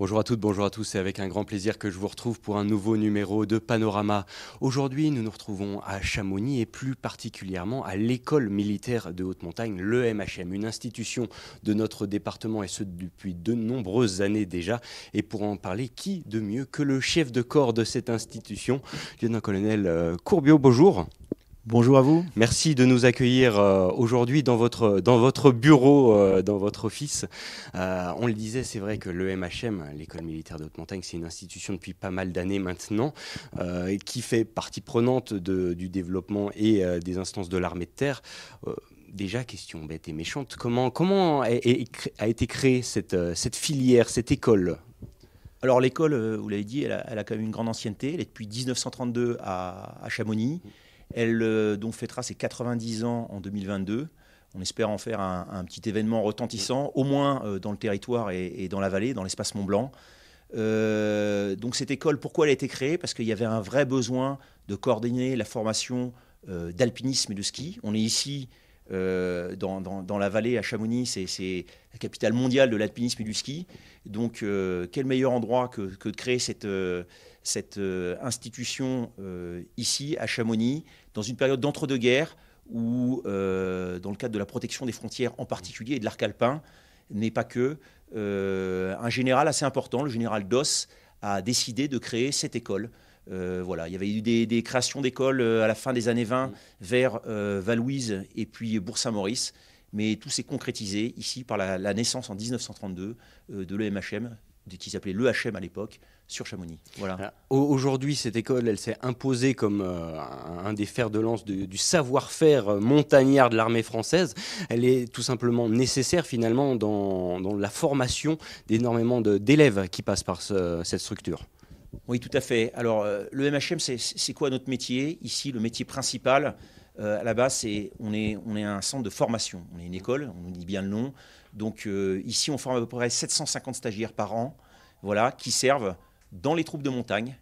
Bonjour à toutes, bonjour à tous, c'est avec un grand plaisir que je vous retrouve pour un nouveau numéro de Panorama. Aujourd'hui, nous nous retrouvons à Chamonix et plus particulièrement à l'école militaire de haute montagne, l'EMHM, une institution de notre département et ce depuis de nombreuses années déjà. Et pour en parler, qui de mieux que le chef de corps de cette institution, lieutenant-colonel euh, Courbiot, bonjour. Bonjour à vous. Merci de nous accueillir euh, aujourd'hui dans votre, dans votre bureau, euh, dans votre office. Euh, on le disait, c'est vrai que le MHM, l'école militaire de haute montagne, c'est une institution depuis pas mal d'années maintenant, qui fait partie prenante du développement et des instances de l'armée de terre. déjà, question bête et méchante, comment, comment a, été créée cette, filière, cette école alors l'école, vous l'avez dit, elle a, quand même une grande ancienneté. Elle est depuis 1932 à Chamonix. Elle, euh, fêtera ses 90 ans en 2022. On espère en faire un, petit événement retentissant, au moins euh, dans le territoire et, dans la vallée, dans l'espace Mont Blanc. Euh, donc cette école, pourquoi elle a été créée Parce qu'il y avait un vrai besoin de coordonner la formation d'alpinisme et de ski. On est ici dans, la vallée à Chamonix, c'est la capitale mondiale de l'alpinisme et du ski. Donc, quel meilleur endroit que, de créer cette, école cette euh, institution euh, ici, à Chamonix, dans une période d'entre-deux-guerres où, euh, dans le cadre de la protection des frontières en particulier et de l'arc alpin, n'est pas que un général assez important, le général Doss, a décidé de créer cette école. voilà, il y avait eu des, créations d'écoles à la fin des années 20 vers Valouise et puis Bourg-Saint-Maurice, mais tout s'est concrétisé ici par la, la, naissance en 1932 de l'EMHM, qui s'appelait l'EHM à l'époque, sur Chamonix. Voilà. Aujourd'hui, cette école, elle s'est imposée comme euh, un des fers de lance du savoir-faire euh, montagnard de l'armée française. Elle est tout simplement nécessaire finalement dans, la formation d'énormément d'élèves qui passent par cette structure. Oui, tout à fait. Alors, euh, le MHM, c'est quoi notre métier Ici, le métier principal, à la base, c'est on est, on est un centre de formation. On est une école, on dit bien le nom. Donc, ici, on forme à peu près 750 stagiaires par an, voilà, qui servent dans les troupes de montagne,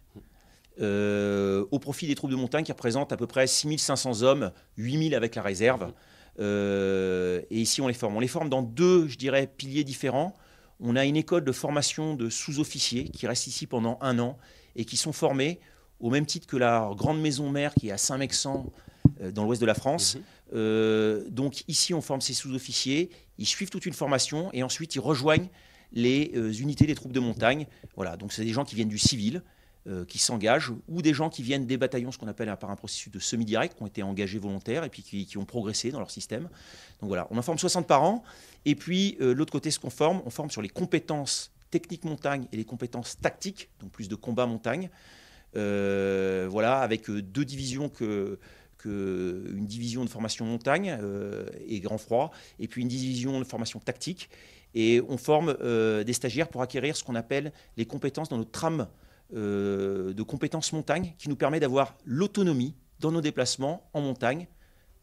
euh, au profit des troupes de montagne qui représentent à peu près 6500 hommes, 8000 avec la réserve. Euh, et ici, on les forme. On les forme dans deux, je dirais, piliers différents. On a une école de formation de sous-officiers qui reste ici pendant un an et qui sont formés au même titre que la grande maison mère qui est à Saint-Mexan, euh, dans l'ouest de la France. Mhm. donc ici, on forme ces sous-officiers, ils suivent toute une formation et ensuite ils rejoignent les euh, unités des troupes de montagne. Voilà, donc c'est des gens qui viennent du civil, euh, qui s'engagent, ou des gens qui viennent des bataillons, ce qu'on appelle par un processus de semi-direct, qui ont été engagés volontaires et puis qui, ont progressé dans leur système. Donc voilà, on en forme 60 par an. Et puis euh, l'autre côté, ce qu'on forme, on forme sur les compétences techniques montagne et les compétences tactiques, donc plus de combat montagne. voilà, avec deux divisions que, une division de formation montagne et grand froid, et puis une division de formation tactique. Et on forme euh, des stagiaires pour acquérir ce qu'on appelle les compétences dans notre trame euh, de compétences montagne qui nous permet d'avoir l'autonomie dans nos déplacements en montagne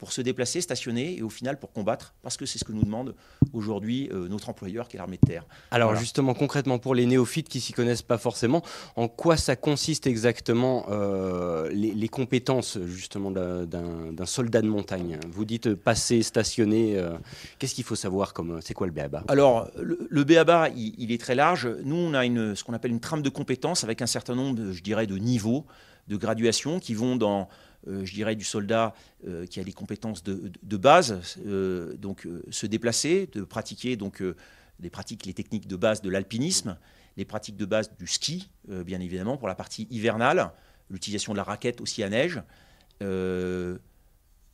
pour se déplacer, stationner et au final pour combattre, parce que c'est ce que nous demande aujourd'hui euh, notre employeur qui est l'armée de terre. Alors justement, concrètement, pour les néophytes qui s'y connaissent pas forcément, en quoi ça consiste exactement euh, les, compétences justement d'un soldat de montagne Vous dites euh, passer, stationner, qu'est-ce qu'il faut savoir comme c'est quoi le BABA Alors le, le BABA, il, il, est très large. Nous, on a une, ce qu'on appelle une trame de compétences avec un certain nombre, je dirais, de niveaux de graduation qui vont dans euh, je dirais, du soldat euh, qui a les compétences de, base, euh, donc se déplacer, de pratiquer donc les pratiques, les techniques de base de l'alpinisme, les pratiques de base du ski, bien évidemment, pour la partie hivernale, l'utilisation de la raquette aussi à neige.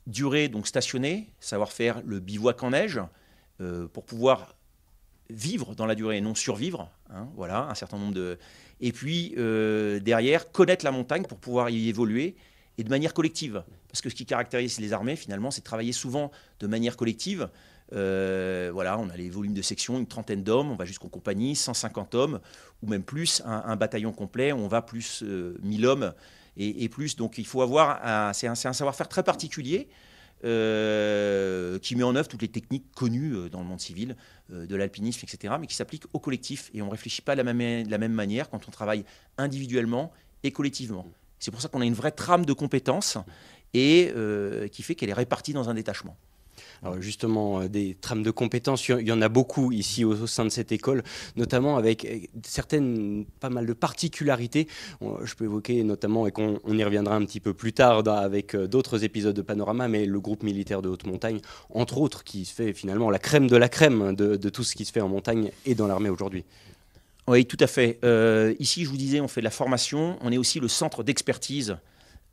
durée donc stationner savoir faire le bivouac en neige pour pouvoir vivre dans la durée et non survivre. Hein, voilà, un certain nombre de. Et puis derrière, connaître la montagne pour pouvoir y évoluer et de manière collective. Parce que ce qui caractérise les armées, finalement, c'est de travailler souvent de manière collective. Euh, voilà, on a les volumes de section, une trentaine d'hommes, on va jusqu'aux compagnies, 150 hommes, ou même plus, un, bataillon complet, on va plus 1000 euh, hommes et, plus. Donc il faut avoir, c'est un, savoir-faire très particulier. Euh, qui met en œuvre toutes les techniques connues dans le monde civil, de l'alpinisme, etc., mais qui s'applique au collectif. Et on ne réfléchit pas de la même manière quand on travaille individuellement et collectivement. C'est pour ça qu'on a une vraie trame de compétences et euh, qui fait qu'elle est répartie dans un détachement. Alors justement, euh, des trames de compétences, il y en a beaucoup ici au sein de cette école, notamment avec euh, certaines, pas mal de particularités. Je peux évoquer notamment, et qu'on y reviendra un petit peu plus tard avec d'autres épisodes de Panorama, mais le groupe militaire de haute montagne, entre autres, qui se fait finalement la crème de la crème de tout ce qui se fait en montagne et dans l'armée aujourd'hui. Oui, tout à fait. Euh, ici, je vous disais, on fait de la formation. On est aussi le centre d'expertise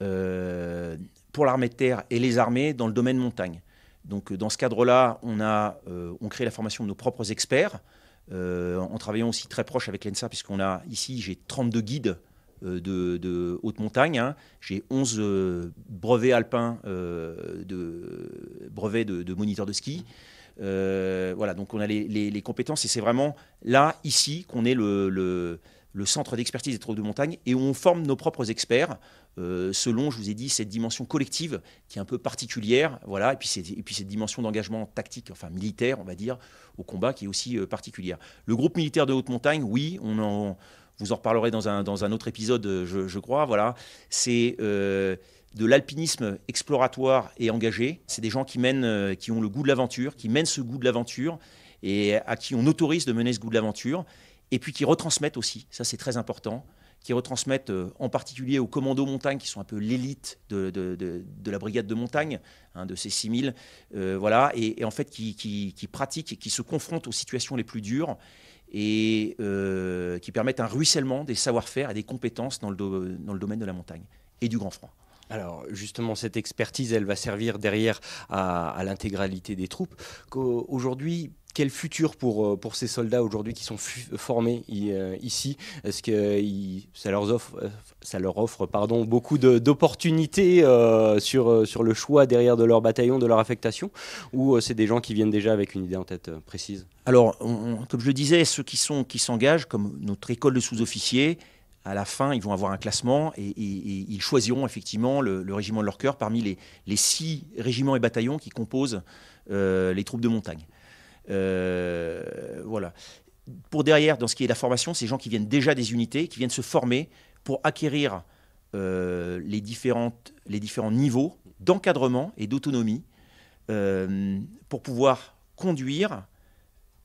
euh, pour l'armée de terre et les armées dans le domaine montagne. Donc, euh, dans ce cadre-là, on, a, on crée la formation de nos propres experts, en travaillant aussi très proche avec l'ENSA, puisqu'on a ici, j'ai 32 guides de, haute montagne. Hein. J'ai 11 brevets alpins, de, brevets de moniteurs de ski. Euh, voilà, donc on a les, compétences et c'est vraiment là, ici, qu'on est le, le centre d'expertise des troupes de montagne et où on forme nos propres experts euh, selon, je vous ai dit, cette dimension collective qui est un peu particulière, voilà, et puis, puis cette dimension d'engagement tactique, enfin militaire, on va dire, au combat qui est aussi euh, particulière. Le groupe militaire de haute montagne, oui, on vous en reparlerez dans un, dans un autre épisode, je, crois, voilà, c'est de l'alpinisme exploratoire et engagé. C'est des gens qui mènent, euh, qui ont le goût de l'aventure, qui mènent ce goût de l'aventure et à qui on autorise de mener ce goût de l'aventure. Et puis qui retransmettent aussi, ça c'est très important, qui retransmettent euh, en particulier aux commandos montagne, qui sont un peu l'élite de, la brigade de montagne, hein, de ces 6000, euh, voilà, et, en fait qui, qui, pratiquent et qui se confrontent aux situations les plus dures et euh, qui permettent un ruissellement des savoir-faire et des compétences dans le, dans le domaine de la montagne et du grand froid. Alors justement, cette expertise, elle va servir derrière à, l'intégralité des troupes. Aujourd'hui, quel futur pour, euh, pour ces soldats aujourd'hui qui sont formés euh, ici Est-ce que ça leur offre, euh, ça leur offre pardon, beaucoup d'opportunités sur, sur le choix derrière de leur bataillon, de leur affectation Ou c'est des gens qui viennent déjà avec une idée en tête précise Alors, comme je disais, ceux qui s'engagent, qui comme notre école de sous-officiers, à la fin, ils vont avoir un classement et, ils choisiront effectivement le, régiment de leur cœur parmi les, six régiments et bataillons qui composent euh, les troupes de montagne. Euh, voilà. Pour derrière, dans ce qui est la formation, c'est gens qui viennent déjà des unités, qui viennent se former pour acquérir euh, les, les différents niveaux d'encadrement et d'autonomie pour pouvoir conduire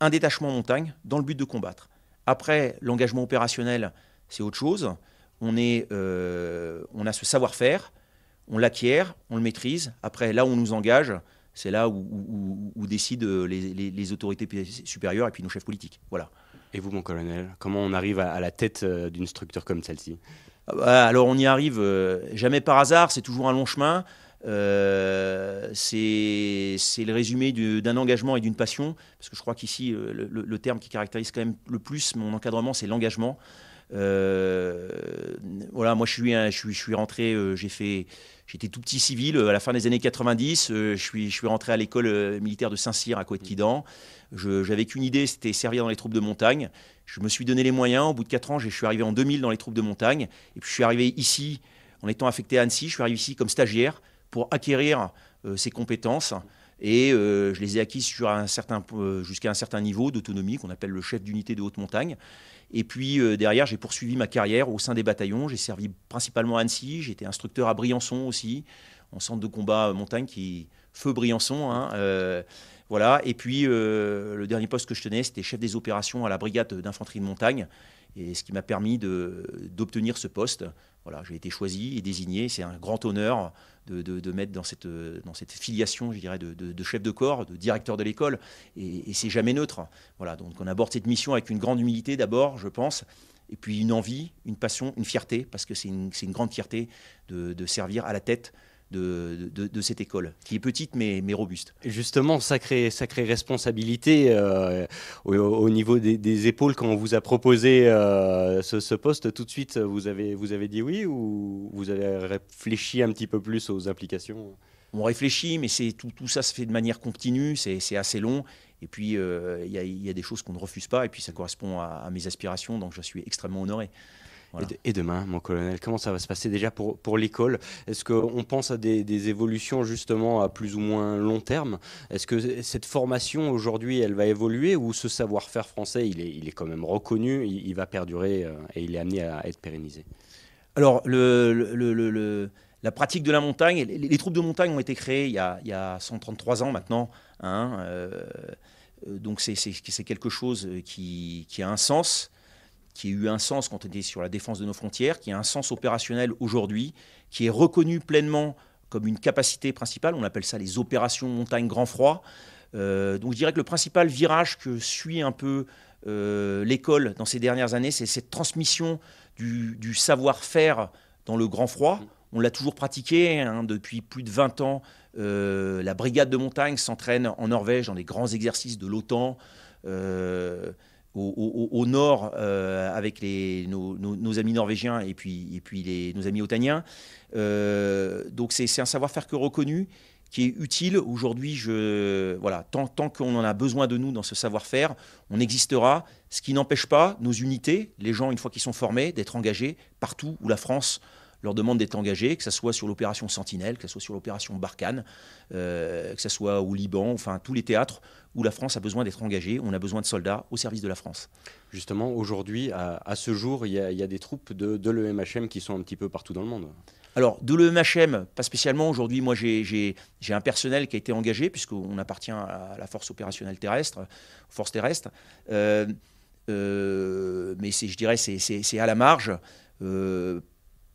un détachement en montagne dans le but de combattre. Après l'engagement opérationnel, c'est autre chose. On, est, euh, on a ce savoir-faire, on l'acquiert, on le maîtrise. Après, là où on nous engage, c'est là où, décident les, autorités supérieures et puis nos chefs politiques. Voilà. Et vous, mon colonel, comment on arrive à, la tête euh, d'une structure comme celle-ci ah bah, Alors, on y arrive euh, jamais par hasard, c'est toujours un long chemin. c'est le résumé d'un engagement et d'une passion, parce que je crois qu'ici, le, le, terme qui caractérise quand même le plus mon encadrement, c'est l'engagement. Euh, voilà, moi je suis, suis, je suis rentré, euh, j'ai fait, j'étais tout petit civil euh, à la fin des années 90. je suis, je suis rentré à l'école militaire de Saint-Cyr à Couette-Quidan. J'avais qu'une idée, c'était servir dans les troupes de montagne. Je me suis donné les moyens. Au bout de 4 ans, je suis arrivé en 2000 dans les troupes de montagne. Et puis je suis arrivé ici, en étant affecté à Annecy, je suis arrivé ici comme stagiaire pour acquérir ces compétences. Et je les ai acquises jusqu'à un certain niveau d'autonomie qu'on appelle le chef d'unité de haute montagne. Et puis euh, derrière, j'ai poursuivi ma carrière au sein des bataillons. J'ai servi principalement à Annecy. J'étais instructeur à Briançon aussi, en centre de combat montagne qui feu Briançon. Hein, euh, voilà. Et puis euh, le dernier poste que je tenais, c'était chef des opérations à la brigade d'infanterie de montagne et ce qui m'a permis d'obtenir ce poste. Voilà, j'ai été choisi et désigné. C'est un grand honneur de, mettre dans cette, dans cette, filiation, je dirais, de, chef de corps, de directeur de l'école. Et, c'est jamais neutre. Voilà, donc on aborde cette mission avec une grande humilité d'abord, je pense, et puis une envie, une passion, une fierté, parce que c'est une, grande fierté de servir à la tête de, cette école, qui est petite mais, mais robuste. Justement, sacrée, sacrée responsabilité euh, au, niveau des, épaules quand on vous a proposé euh, ce, poste. Tout de suite, vous avez, vous avez dit oui ou vous avez réfléchi un petit peu plus aux implications on réfléchit, mais c'est tout, tout ça se fait de manière continue, c'est assez long. Et puis, euh, il y, a des choses qu'on ne refuse pas, et puis ça correspond à, à mes aspirations, donc je suis extrêmement honoré. Et, demain, mon colonel, comment ça va se passer déjà pour, pour l'école Est-ce qu'on pense à des, évolutions justement à plus ou moins long terme Est-ce que cette formation aujourd'hui, elle va évoluer ou ce savoir-faire français, il est, il est quand même reconnu, il, va perdurer euh, et il est amené à être pérennisé Alors, la pratique de la montagne, les, troupes de montagne ont été créées il y a, 133 ans maintenant. Hein, euh, donc c'est quelque chose qui, a un sens qui a eu un sens quand on était sur la défense de nos frontières, qui a un sens opérationnel aujourd'hui, qui est reconnu pleinement comme une capacité principale. On appelle ça les opérations montagne grand froid. Euh, donc je dirais que le principal virage que suit un peu euh, l'école dans ces dernières années, c'est cette transmission du, savoir-faire dans le grand froid. Mm. On l'a toujours pratiqué hein. depuis plus de 20 ans. Euh, la brigade de montagne s'entraîne en Norvège dans les grands exercices de l'OTAN au, nord euh, avec les, nos, amis norvégiens et puis, et puis nos amis otaniens. Euh, donc c'est un savoir-faire que reconnu qui est utile. Aujourd'hui, voilà, tant, qu'on en a besoin de nous dans ce savoir-faire, on existera, ce qui n'empêche pas nos unités, les gens, une fois qu'ils sont formés, d'être engagés partout où la France leur demande d'être engagés, que ce soit sur l'opération Sentinelle, que ce soit sur l'opération Barkhane, euh, que ce soit au Liban, enfin tous les théâtres où la France a besoin d'être engagée, on a besoin de soldats au service de la France. Justement, aujourd'hui, à, ce jour, il y, a, des troupes de, l'EMHM qui sont un petit peu partout dans le monde. Alors, de l'EMHM, pas spécialement. Aujourd'hui, moi, j'ai un personnel qui a été engagé, puisqu'on appartient à la force opérationnelle terrestre, force terrestre, terrestres. Euh, euh, mais je dirais, c'est à la marge. Euh,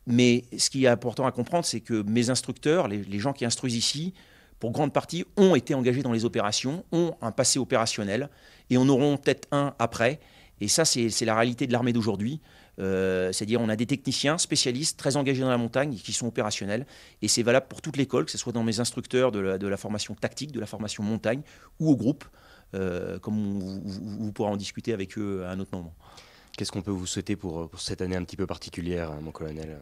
mais ce qui est important à comprendre, c'est que mes instructeurs, les gens qui instruisent ici, pour grande partie, ont été engagés dans les opérations, ont un passé opérationnel, et en auront peut-être un après. Et ça, c'est la réalité de l'armée d'aujourd'hui. Euh, c'est-à-dire, on a des techniciens spécialistes très engagés dans la montagne qui sont opérationnels. Et c'est valable pour toute l'école, que ce soit dans mes instructeurs de la, formation tactique, de la formation montagne ou au groupe, euh, comme vous, pourrez en discuter avec eux à un autre moment. Qu'est-ce qu'on peut vous souhaiter pour, pour, cette année un petit peu particulière, hein, mon colonel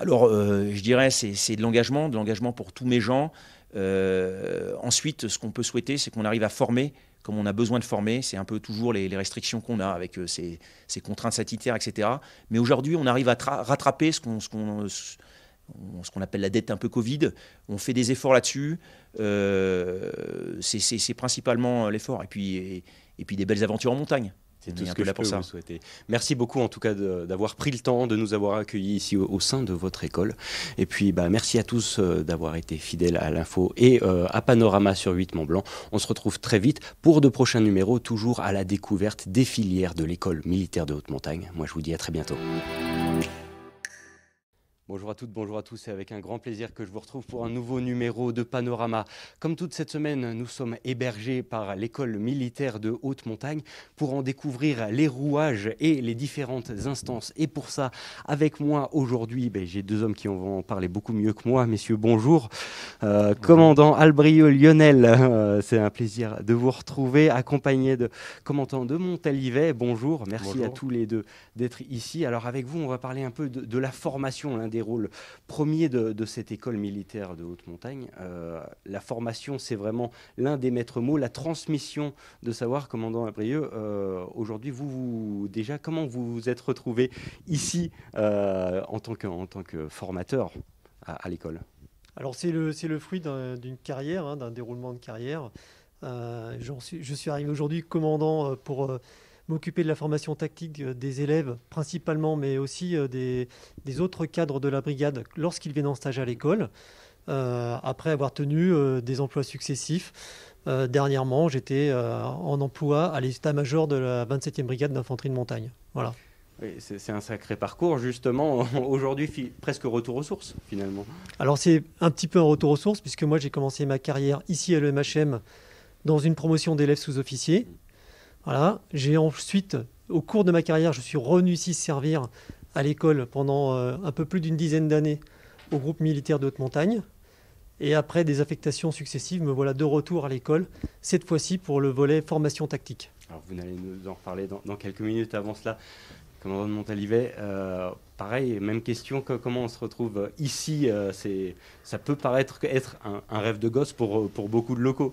Alors, euh, je dirais, c'est de l'engagement, de l'engagement pour tous mes gens. Euh, ensuite, ce qu'on peut souhaiter, c'est qu'on arrive à former comme on a besoin de former. C'est un peu toujours les, restrictions qu'on a avec euh, ces, contraintes sanitaires, etc. Mais aujourd'hui, on arrive à rattraper ce qu'on, appelle la dette un peu Covid. On fait des efforts là-dessus. Euh, c'est, principalement l'effort. Et puis, et puis des belles aventures en montagne. C'est tout ce que je peux vous Merci beaucoup en tout cas d'avoir pris le temps de nous avoir accueillis ici au, sein de votre école. Et puis bah, merci à tous euh, d'avoir été fidèles à l'info et euh, à Panorama sur 8 Mont Blanc. On se retrouve très vite pour de prochains numéros, toujours à la découverte des filières de l'école militaire de haute montagne. Moi je vous dis à très bientôt. Bonjour à toutes, bonjour à tous. C'est avec un grand plaisir que je vous retrouve pour un nouveau numéro de Panorama. Comme toute cette semaine, nous sommes hébergés par l'école militaire de haute montagne pour en découvrir les rouages et les différentes instances. Et pour ça, avec moi aujourd'hui, ben, j'ai deux hommes qui vont en parler beaucoup mieux que moi. Messieurs, bonjour. Euh, commandant Albrieux Lionel, euh, c'est un plaisir de vous retrouver, accompagné de commandant de Montalivet. Bonjour. Merci à tous les deux d'être ici. Alors avec vous, on va parler un peu de, de la formation des rôles premiers de, cette école militaire de haute montagne. Euh, la formation, c'est vraiment l'un des maîtres mots, la transmission de savoir, commandant Abrieux. Euh, aujourd'hui, vous, vous, déjà, comment vous vous êtes retrouvé ici euh, en, tant que, en tant que formateur à, l'école alors c'est le, c'est le, fruit d'une carrière, hein, d'un déroulement de carrière. Euh, suis, je suis arrivé aujourd'hui commandant pour m'occuper de la formation tactique euh, des élèves principalement, mais aussi euh, des, autres cadres de la brigade lorsqu'ils viennent en stage à l'école, euh, après avoir tenu des emplois successifs. dernièrement, j'étais en emploi à l'état-major de la 27e brigade d'infanterie de montagne. Voilà. c'est un sacré parcours, justement. Aujourd'hui, presque retour aux sources, finalement. Alors, c'est un petit peu un retour aux sources, puisque moi, j'ai commencé ma carrière ici à l'EMHM dans une promotion d'élèves sous-officiers. Voilà. J'ai ensuite, au cours de ma carrière, je suis revenu ici servir à l'école pendant euh, un peu plus d'une dizaine d'années au groupe militaire de haute montagne. Et après des affectations successives, me voilà de retour à l'école, cette fois-ci pour le volet formation tactique. Alors vous allez nous en reparler dans, quelques minutes avant cela. Commandant de Montalivet, euh, pareil, même question que comment on se retrouve euh, ici. Euh, c'est, ça peut paraître être un, rêve de gosse pour, euh, pour beaucoup de locaux.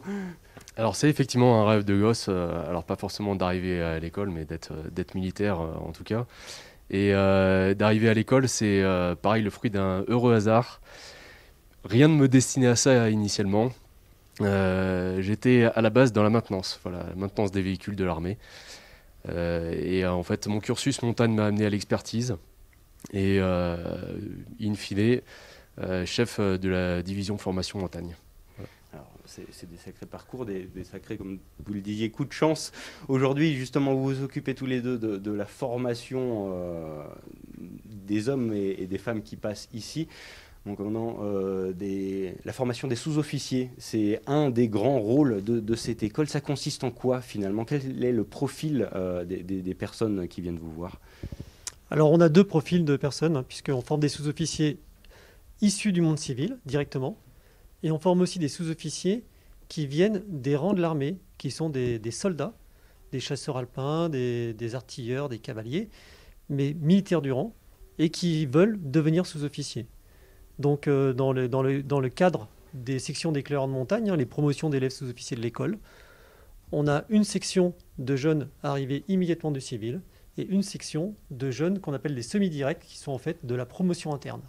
Alors c'est effectivement un rêve de gosse, alors pas forcément d'arriver à l'école, mais d'être, d'être militaire en tout cas. Et d'arriver à l'école, c'est pareil le fruit d'un heureux hasard. Rien ne me destinait à ça initialement. j'étais à la base dans la maintenance, voilà, la maintenance des véhicules de l'armée. et en fait, mon cursus montagne m'a amené à l'expertise et euh, in euh, chef de la division formation montagne c'est des sacrés parcours, des, sacrés, comme vous le disiez, coups de chance. Aujourd'hui, justement, vous vous occupez tous les deux de, la formation euh, des hommes et, des femmes qui passent ici. Donc, on la formation des sous-officiers, c'est un des grands rôles de, cette école. Ça consiste en quoi, finalement Quel est le profil des, personnes qui viennent vous voir alors on a deux profils de personnes, hein, puisqu'on forme des sous-officiers issus du monde civil directement, et on forme aussi des sous-officiers qui viennent des rangs de l'armée, qui sont des, soldats, des chasseurs alpins, des, artilleurs, des cavaliers, mais militaires du rang, et qui veulent devenir sous-officiers. Donc euh, dans, le, cadre des sections d'éclaireurs de montagne, hein, les promotions d'élèves sous-officiers de l'école, on a une section de jeunes arrivés immédiatement du civil, et une section de jeunes qu'on appelle les semi-directs, qui sont en fait de la promotion interne.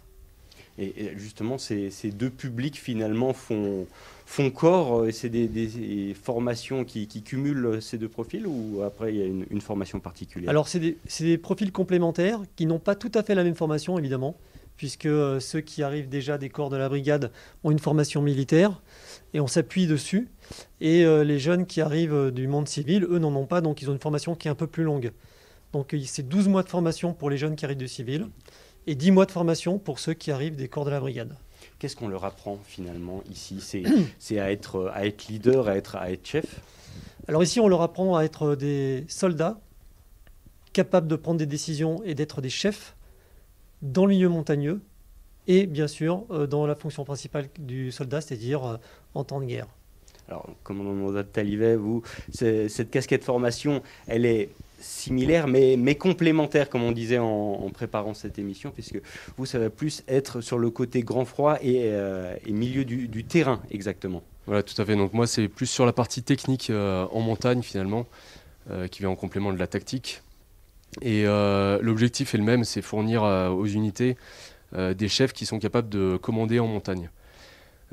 Et, justement, ces, deux publics finalement font, font corps euh, et c'est des, formations qui, cumulent ces deux profils ou après il y a une, formation particulière Alors, c'est des, des, profils complémentaires qui n'ont pas tout à fait la même formation évidemment, puisque euh, ceux qui arrivent déjà des corps de la brigade ont une formation militaire et on s'appuie dessus. Et euh, les jeunes qui arrivent du monde civil, eux n'en ont pas, donc ils ont une formation qui est un peu plus longue. Donc c'est 12 mois de formation pour les jeunes qui arrivent de civil et 10 mois de formation pour ceux qui arrivent des corps de la brigade. Qu'est-ce qu'on leur apprend finalement ici C'est à être, à être leader, à être, à chef Alors ici, on leur apprend à être des soldats capables de prendre des décisions et d'être des chefs dans le milieu montagneux et bien sûr euh, dans la fonction principale du soldat, c'est-à-dire euh, en temps de guerre. Alors, commandant Mosaïque-Talivet, vous, cette casquette formation, elle est similaires, mais, mais complémentaires, comme on disait en, préparant cette émission, puisque vous, ça va plus être sur le côté grand froid et, euh, milieu du, terrain, exactement. Voilà, tout à fait. Donc moi, c'est plus sur la partie technique euh, en montagne, finalement, euh, qui vient en complément de la tactique. Et l'objectif est le même, c'est fournir aux unités des chefs qui sont capables de commander en montagne.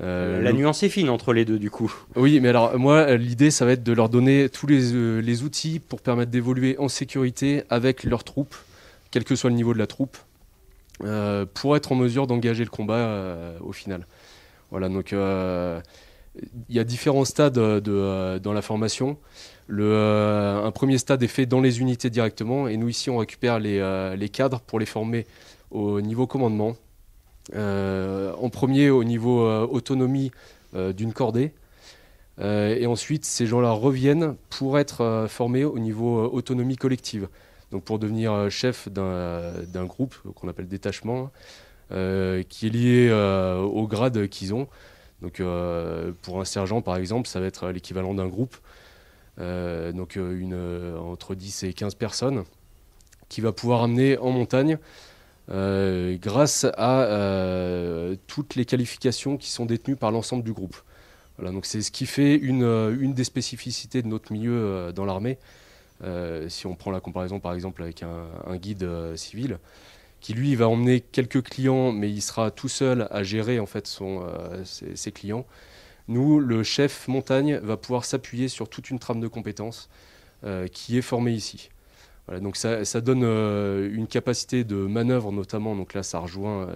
Euh, la nuance est fine entre les deux, du coup. Oui, mais alors moi, euh, l'idée, ça va être de leur donner tous euh, les, outils pour permettre d'évoluer en sécurité avec leurs troupes, quel que soit le niveau de la troupe, pour être en mesure d'engager le combat au final. Voilà, donc il y a différents stades de, dans la formation. Le, un premier stade est fait dans les unités directement, et nous ici, on récupère les cadres pour les former au niveau commandement euh, en premier au niveau euh, autonomie euh, d'une cordée. et ensuite, ces gens-là reviennent pour être formés au niveau autonomie collective. Donc pour devenir chef d'un groupe qu'on appelle détachement, qui est lié au grade qu'ils ont. Donc pour un sergent par exemple, ça va être l'équivalent d'un groupe, donc entre 10 et 15 personnes, qui va pouvoir amener en montagne euh, grâce à euh, toutes les qualifications qui sont détenues par l'ensemble du groupe. Voilà, donc c'est ce qui fait une, euh, des spécificités de notre milieu dans l'armée. si on prend la comparaison par exemple avec un, guide civil, qui lui va emmener quelques clients, mais il sera tout seul à gérer en fait ses, clients. Nous, le chef montagne va pouvoir s'appuyer sur toute une trame de compétences qui est formée ici donc ça, donne euh, une capacité de manœuvre notamment, donc là ça rejoint euh,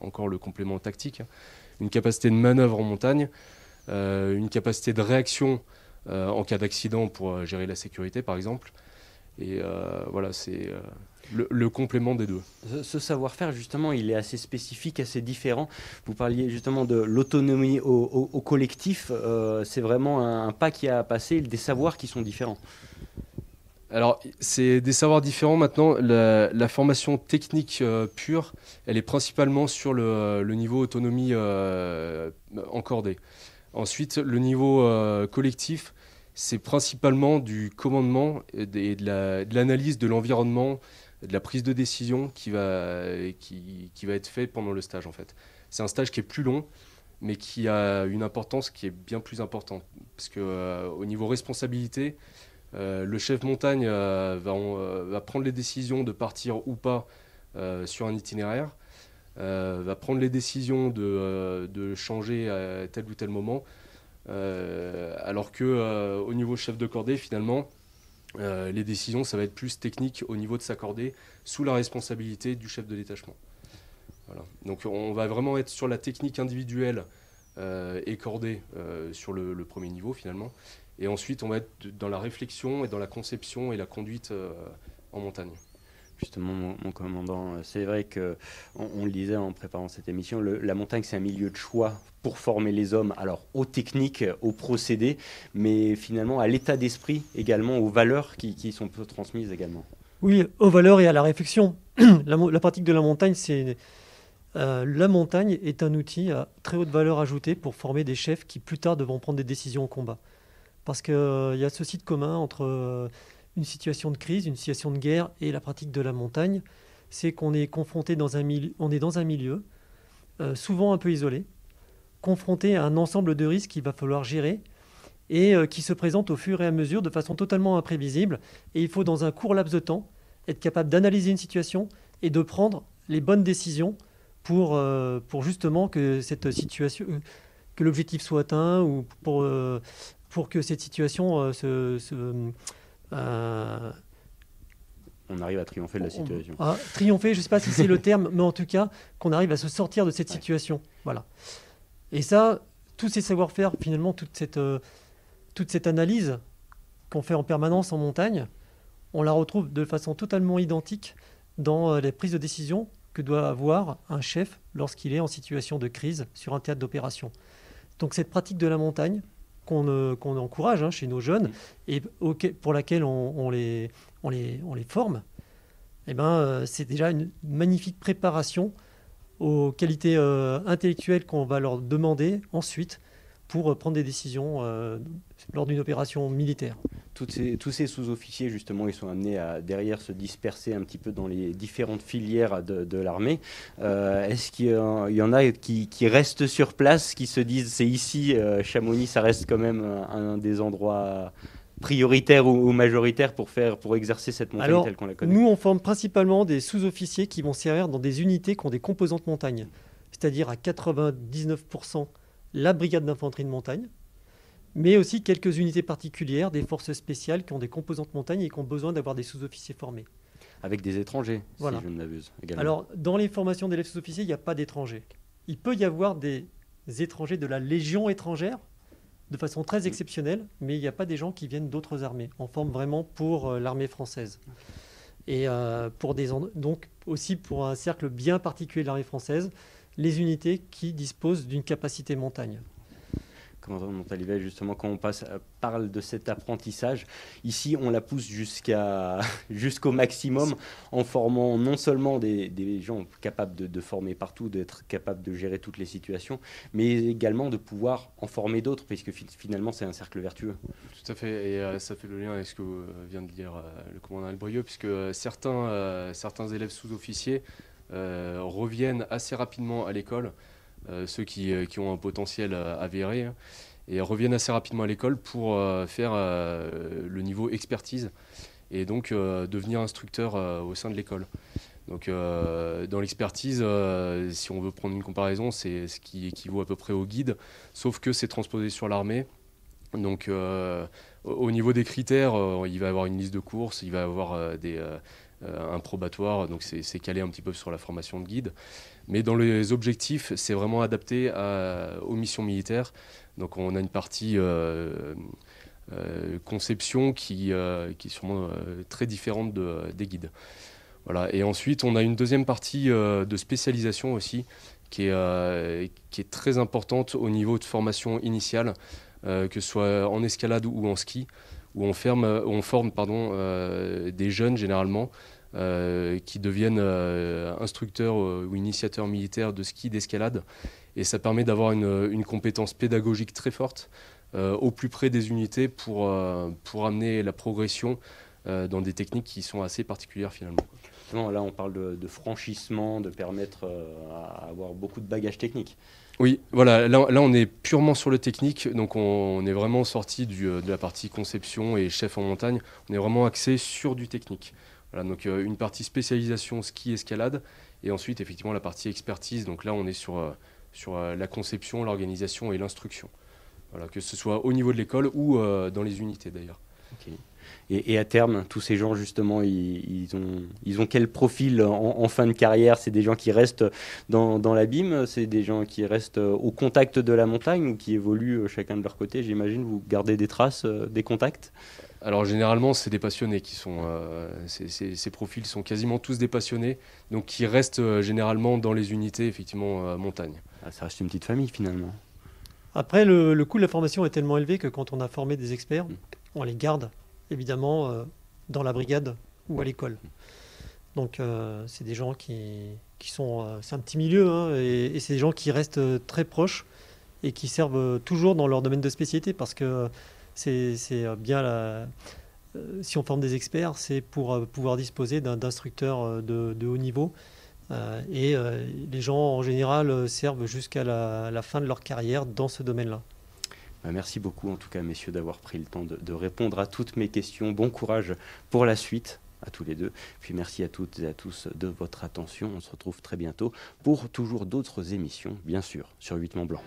encore le complément tactique, hein. une capacité de manœuvre en montagne, euh, une capacité de réaction en cas d'accident pour gérer la sécurité par exemple. Et voilà, c'est... Le, complément des deux. Ce, savoir-faire, justement, il est assez spécifique, assez différent. Vous parliez justement de l'autonomie au, collectif. c'est vraiment un, un, pas qui a à passer, des savoirs qui sont différents. Alors, c'est des savoirs différents maintenant. La, formation technique euh, pure, elle est principalement sur le, niveau autonomie euh, encordée. Ensuite, le niveau euh, collectif, c'est principalement du commandement et de l'analyse de l'environnement, de, la prise de décision qui va, qui, va être fait pendant le stage en fait. C'est un stage qui est plus long, mais qui a une importance qui est bien plus importante. Parce qu'au euh, niveau responsabilité, euh, le chef montagne euh, euh, va, prendre les décisions de partir ou pas sur un itinéraire, va prendre les décisions de, changer à tel ou tel moment, alors que au niveau chef de cordée, finalement, les décisions, ça va être plus technique au niveau de s'accorder sous la responsabilité du chef de détachement. Donc on va vraiment être sur la technique individuelle et cordée sur le, premier niveau finalement, et ensuite, on va être dans la réflexion et dans la conception et la conduite euh, en montagne justement mon, commandant. Euh, c'est vrai que on, le disait en préparant cette émission, la montagne c'est un milieu de choix pour former les hommes, alors aux techniques, euh, aux procédés, mais finalement à l'état d'esprit également, aux valeurs qui, sont transmises également. Oui, aux valeurs et à la réflexion. la, pratique de la montagne, c'est la montagne est un outil à très haute valeur ajoutée pour former des chefs qui plus tard devront prendre des décisions au combat parce qu'il euh, y a ce de commun entre euh, une situation de crise, une situation de guerre et la pratique de la montagne, c'est qu'on est confronté dans un milieu, on est dans un milieu euh, souvent un peu isolé, confronté à un ensemble de risques qu'il va falloir gérer et qui se présentent au fur et à mesure de façon totalement imprévisible. Et il faut dans un court laps de temps être capable d'analyser une situation et de prendre les bonnes décisions pour, pour justement que cette situation que l'objectif soit atteint ou pour pour que cette situation euh, se... Euh, on arrive à triompher de la situation. triompher, je ne sais pas si c'est le terme, mais en tout cas, qu'on arrive à se sortir de cette situation. Voilà. Et ça, tous ces savoir-faire, finalement, toute cette, euh, toute cette analyse qu'on fait en permanence en montagne, on la retrouve de façon totalement identique dans les prises de décision que doit avoir un chef lorsqu'il est en situation de crise sur un théâtre d'opération. Donc cette pratique de la montagne, euh, qu'on encourage hein, chez nos jeunes et pour laquelle on, les, forme, eh ben, euh, c'est déjà une magnifique préparation aux qualités euh, intellectuelles qu'on va leur demander ensuite pour euh, prendre des décisions euh, lors d'une opération militaire. tous ces sous-officiers, justement, ils sont amenés à derrière se disperser un petit peu dans les différentes filières de, l'armée. Euh, est-ce qu'il y, en a qui, restent sur place, qui se disent c'est ici, Chamonix, ça reste quand même un, des endroits prioritaires ou, majoritaires pour faire pour exercer cette montagne telle qu'on la connaît Nous, on forme principalement des sous-officiers qui vont servir dans des unités qui ont des composantes montagne, c'est-à-dire à 99% la brigade d'infanterie de montagne, mais aussi quelques unités particulières des forces spéciales qui ont des composantes montagne et qui ont besoin d'avoir des sous-officiers formés. Avec des étrangers, si je ne m'abuse. Alors, dans les formations d'élèves sous-officiers, il n'y a pas d'étrangers. Il peut y avoir des étrangers de la Légion étrangère, de façon très mm. exceptionnelle, mais il n'y a pas des gens qui viennent d'autres armées. en forme vraiment pour euh, l'armée française. Et euh, pour des, donc aussi pour un cercle bien particulier de l'armée française, les unités qui disposent d'une capacité montagne commandant Montalivet, justement, quand on passe, euh, parle de cet apprentissage, ici, on la pousse jusqu'au maximum en formant non seulement des, gens capables de, former partout, d'être capables de gérer toutes les situations, mais également de pouvoir en former d'autres, puisque finalement, c'est un cercle vertueux. Tout à fait, et euh, ça fait le lien avec ce que euh, vient de dire le commandant Albrieux, puisque certains élèves sous-officiers euh, reviennent assez rapidement à l'école, euh, ceux euh, qui, ont un potentiel avéré, hein, et reviennent assez rapidement à l'école pour faire le niveau expertise et donc devenir instructeur au sein de l'école. Donc dans l'expertise, si on veut prendre une comparaison, c'est ce qui équivaut à peu près au guide, sauf que c'est transposé sur l'armée. Donc au niveau des critères, il va y avoir une liste de courses, il va y avoir des, euh, un probatoire, donc c'est calé un petit peu sur la formation de guide. Mais dans les objectifs, c'est vraiment adapté aux missions militaires. Donc on a une partie euh, euh, conception qui, est sûrement très différente des guides. Et ensuite, on a une deuxième partie de spécialisation aussi, qui est, qui est très importante au niveau de formation initiale, que ce soit en escalade ou en ski où euh, on, forme pardon, euh, des jeunes généralement euh, qui deviennent instructeurs ou initiateurs militaires de ski, d'escalade. Et ça permet d'avoir une, compétence pédagogique très forte au plus près des unités pour, pour amener la progression dans des techniques qui sont assez particulières finalement. là on parle de, franchissement, de permettre d'avoir avoir beaucoup de bagages techniques. Oui, voilà, là, on est purement sur le technique, donc on, est vraiment sorti euh, de la partie conception et chef en montagne, on est vraiment axé sur du technique. Voilà, donc euh, une partie spécialisation ski escalade et ensuite effectivement la partie expertise, donc là on est sur, euh, sur la conception, l'organisation et l'instruction, voilà, que ce soit au niveau de l'école ou dans les unités d'ailleurs. Et, à terme, tous ces gens, justement, ils, ont, ils ont quel profil en, fin de carrière C'est des gens qui restent dans, l'abîme C'est des gens qui restent euh, au contact de la montagne ou qui évoluent euh, chacun de leur côté J'imagine, vous gardez des traces, euh, des contacts alors généralement, c'est des passionnés qui sont. ces, profils sont quasiment tous des passionnés, donc qui restent généralement dans les unités, effectivement, montagne. Ah, ça reste une petite famille finalement. Après, le coût de la formation est tellement élevé que quand on a formé des experts, mm. on les garde évidemment euh, dans la brigade ou à l'école. Donc euh, c'est des gens qui, sont... Euh, c'est un petit milieu, hein, et, c'est des gens qui restent très proches et qui servent toujours dans leur domaine de spécialité, parce que c'est bien la... Si on forme des experts, c'est pour pouvoir disposer d'instructeurs de, haut niveau. et les gens, en général, servent jusqu'à la fin de leur carrière dans ce domaine-là. Bah, merci beaucoup en tout cas, messieurs, d'avoir pris le temps de, répondre à toutes mes questions. Bon courage pour la suite à tous les deux. Puis merci à toutes et à tous de votre attention. On se retrouve très bientôt pour toujours d'autres émissions, bien sûr, sur 8 Mont Blanc.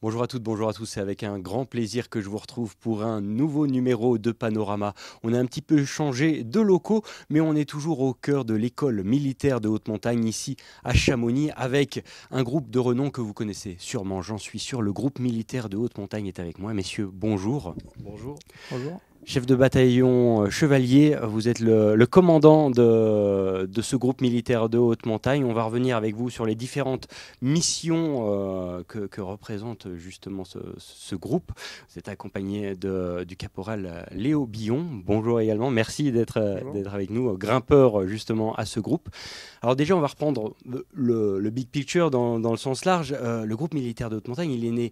Bonjour à toutes, bonjour à tous. C'est avec un grand plaisir que je vous retrouve pour un nouveau numéro de Panorama. On a un petit peu changé de locaux, mais on est toujours au cœur de l'école militaire de haute montagne ici à Chamonix avec un groupe de renom que vous connaissez sûrement, j'en suis sûr. Le groupe militaire de haute montagne est avec moi. Messieurs, bonjour. Bonjour. Bonjour. Chef de bataillon euh, chevalier, vous êtes le, commandant de, de, ce groupe militaire de haute montagne. On va revenir avec vous sur les différentes missions euh, que, représente justement ce, groupe. Vous êtes accompagné de, du caporal Léo Billon. Bonjour également, merci d'être euh, avec nous, grimpeur justement à ce groupe. Alors déjà, on va reprendre le, big picture dans, le sens large. le groupe militaire de haute montagne, il est né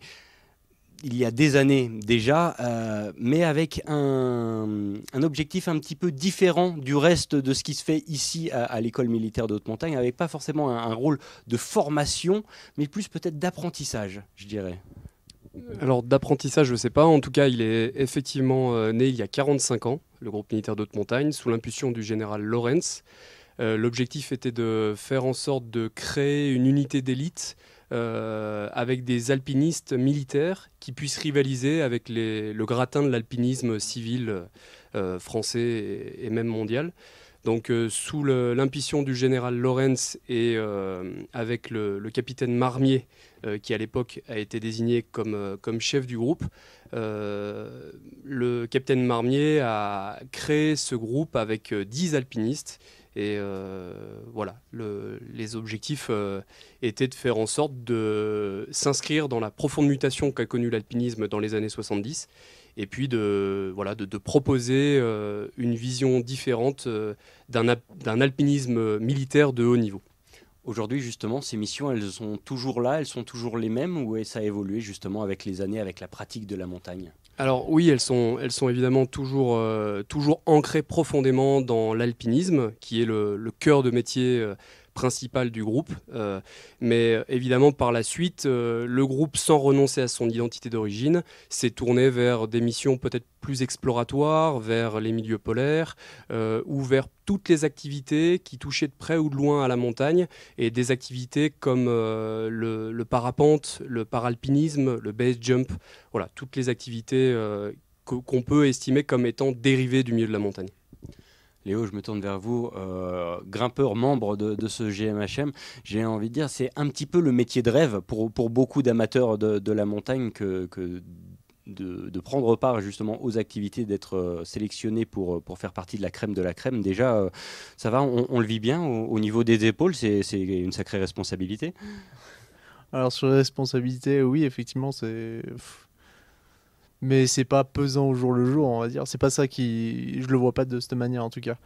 il y a des années déjà, euh, mais avec un, objectif un petit peu différent du reste de ce qui se fait ici à, l'école militaire de haute montagne, avec pas forcément un, rôle de formation, mais plus peut-être d'apprentissage, je dirais. Alors d'apprentissage, je ne sais pas. En tout cas, il est effectivement euh, né il y a 45 ans, le groupe militaire de haute montagne, sous l'impulsion du général Lorenz. Euh, l'objectif était de faire en sorte de créer une unité d'élite euh, avec des alpinistes militaires qui puissent rivaliser avec le gratin de l'alpinisme civil euh, français et, même mondial. Donc euh, sous l'impulsion du général Lorenz et avec le, capitaine Marmier, qui à l'époque a été désigné comme, comme chef du groupe, le capitaine Marmier a créé ce groupe avec 10 alpinistes et euh, voilà, les objectifs euh, étaient de faire en sorte de s'inscrire dans la profonde mutation qu'a connue l'alpinisme dans les années 70 et puis de, voilà, de, proposer euh, une vision différente d'un alpinisme militaire de haut niveau. Aujourd'hui, justement, ces missions, elles sont toujours là, elles sont toujours les mêmes, ou ça a évolué justement avec les années, avec la pratique de la montagne alors oui, elles sont, elles sont évidemment toujours, euh, toujours ancrées profondément dans l'alpinisme, qui est le, cœur de métier euh, principal du groupe. Euh, mais euh, évidemment, par la suite, euh, le groupe, sans renoncer à son identité d'origine, s'est tourné vers des missions peut-être plus exploratoires, vers les milieux polaires, ou vers toutes les activités qui touchaient de près ou de loin à la montagne, et des activités comme le, le, parapente, le paralpinisme, le base jump, voilà, toutes les activités qu'on peut estimer comme étant dérivées du milieu de la montagne. Léo, je me tourne vers vous, euh, grimpeur membre de, ce GMHM. J'ai envie de dire, c'est un petit peu le métier de rêve pour, beaucoup d'amateurs de, la montagne que, de, prendre part justement aux activités, d'être euh, sélectionné pour, euh, pour faire partie de la crème de la crème. Déjà, ça va, on, le vit bien au, au niveau des épaules, c'est une sacrée responsabilité. Alors sur la responsabilité, oui, effectivement, c'est mais c'est pas pesant au jour le jour, on va dire. C'est pas ça qui. Je le vois pas de cette manière en tout cas.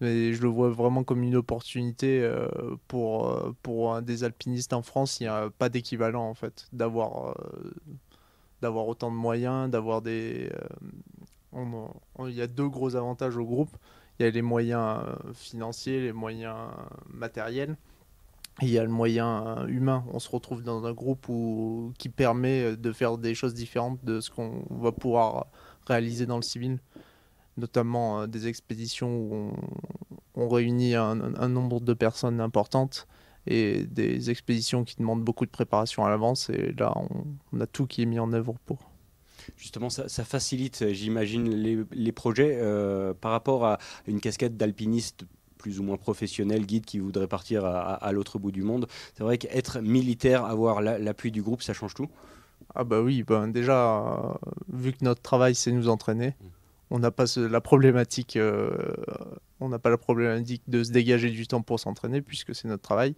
Mais je le vois vraiment comme une opportunité euh, pour, euh, pour un des alpinistes en France. Il n'y a pas d'équivalent en fait, d'avoir euh, d'avoir autant de moyens, d'avoir des. il y a deux gros avantages au groupe. Il y a les moyens financiers, les moyens matériels il y a le moyen euh, humain. On se retrouve dans un groupe qui permet euh, de faire des choses différentes de ce qu'on va pouvoir euh, réaliser dans le civil, notamment des expéditions où on, réunit un, nombre de personnes importantes et des expéditions qui demandent beaucoup de préparation à l'avance. Et là, on, a tout qui est mis en œuvre pour justement ça, facilite, j'imagine, les, projets par rapport à une casquette d'alpiniste plus ou moins professionnels, guides qui voudraient partir à, l'autre bout du monde. C'est vrai qu'être militaire, avoir l'appui du groupe, ça change tout Ah bah oui, ben déjà, euh, vu que notre travail, c'est nous entraîner, mm. on n'a pas la problématique... Euh, on n'a pas la problématique de se dégager du temps pour s'entraîner puisque c'est notre travail.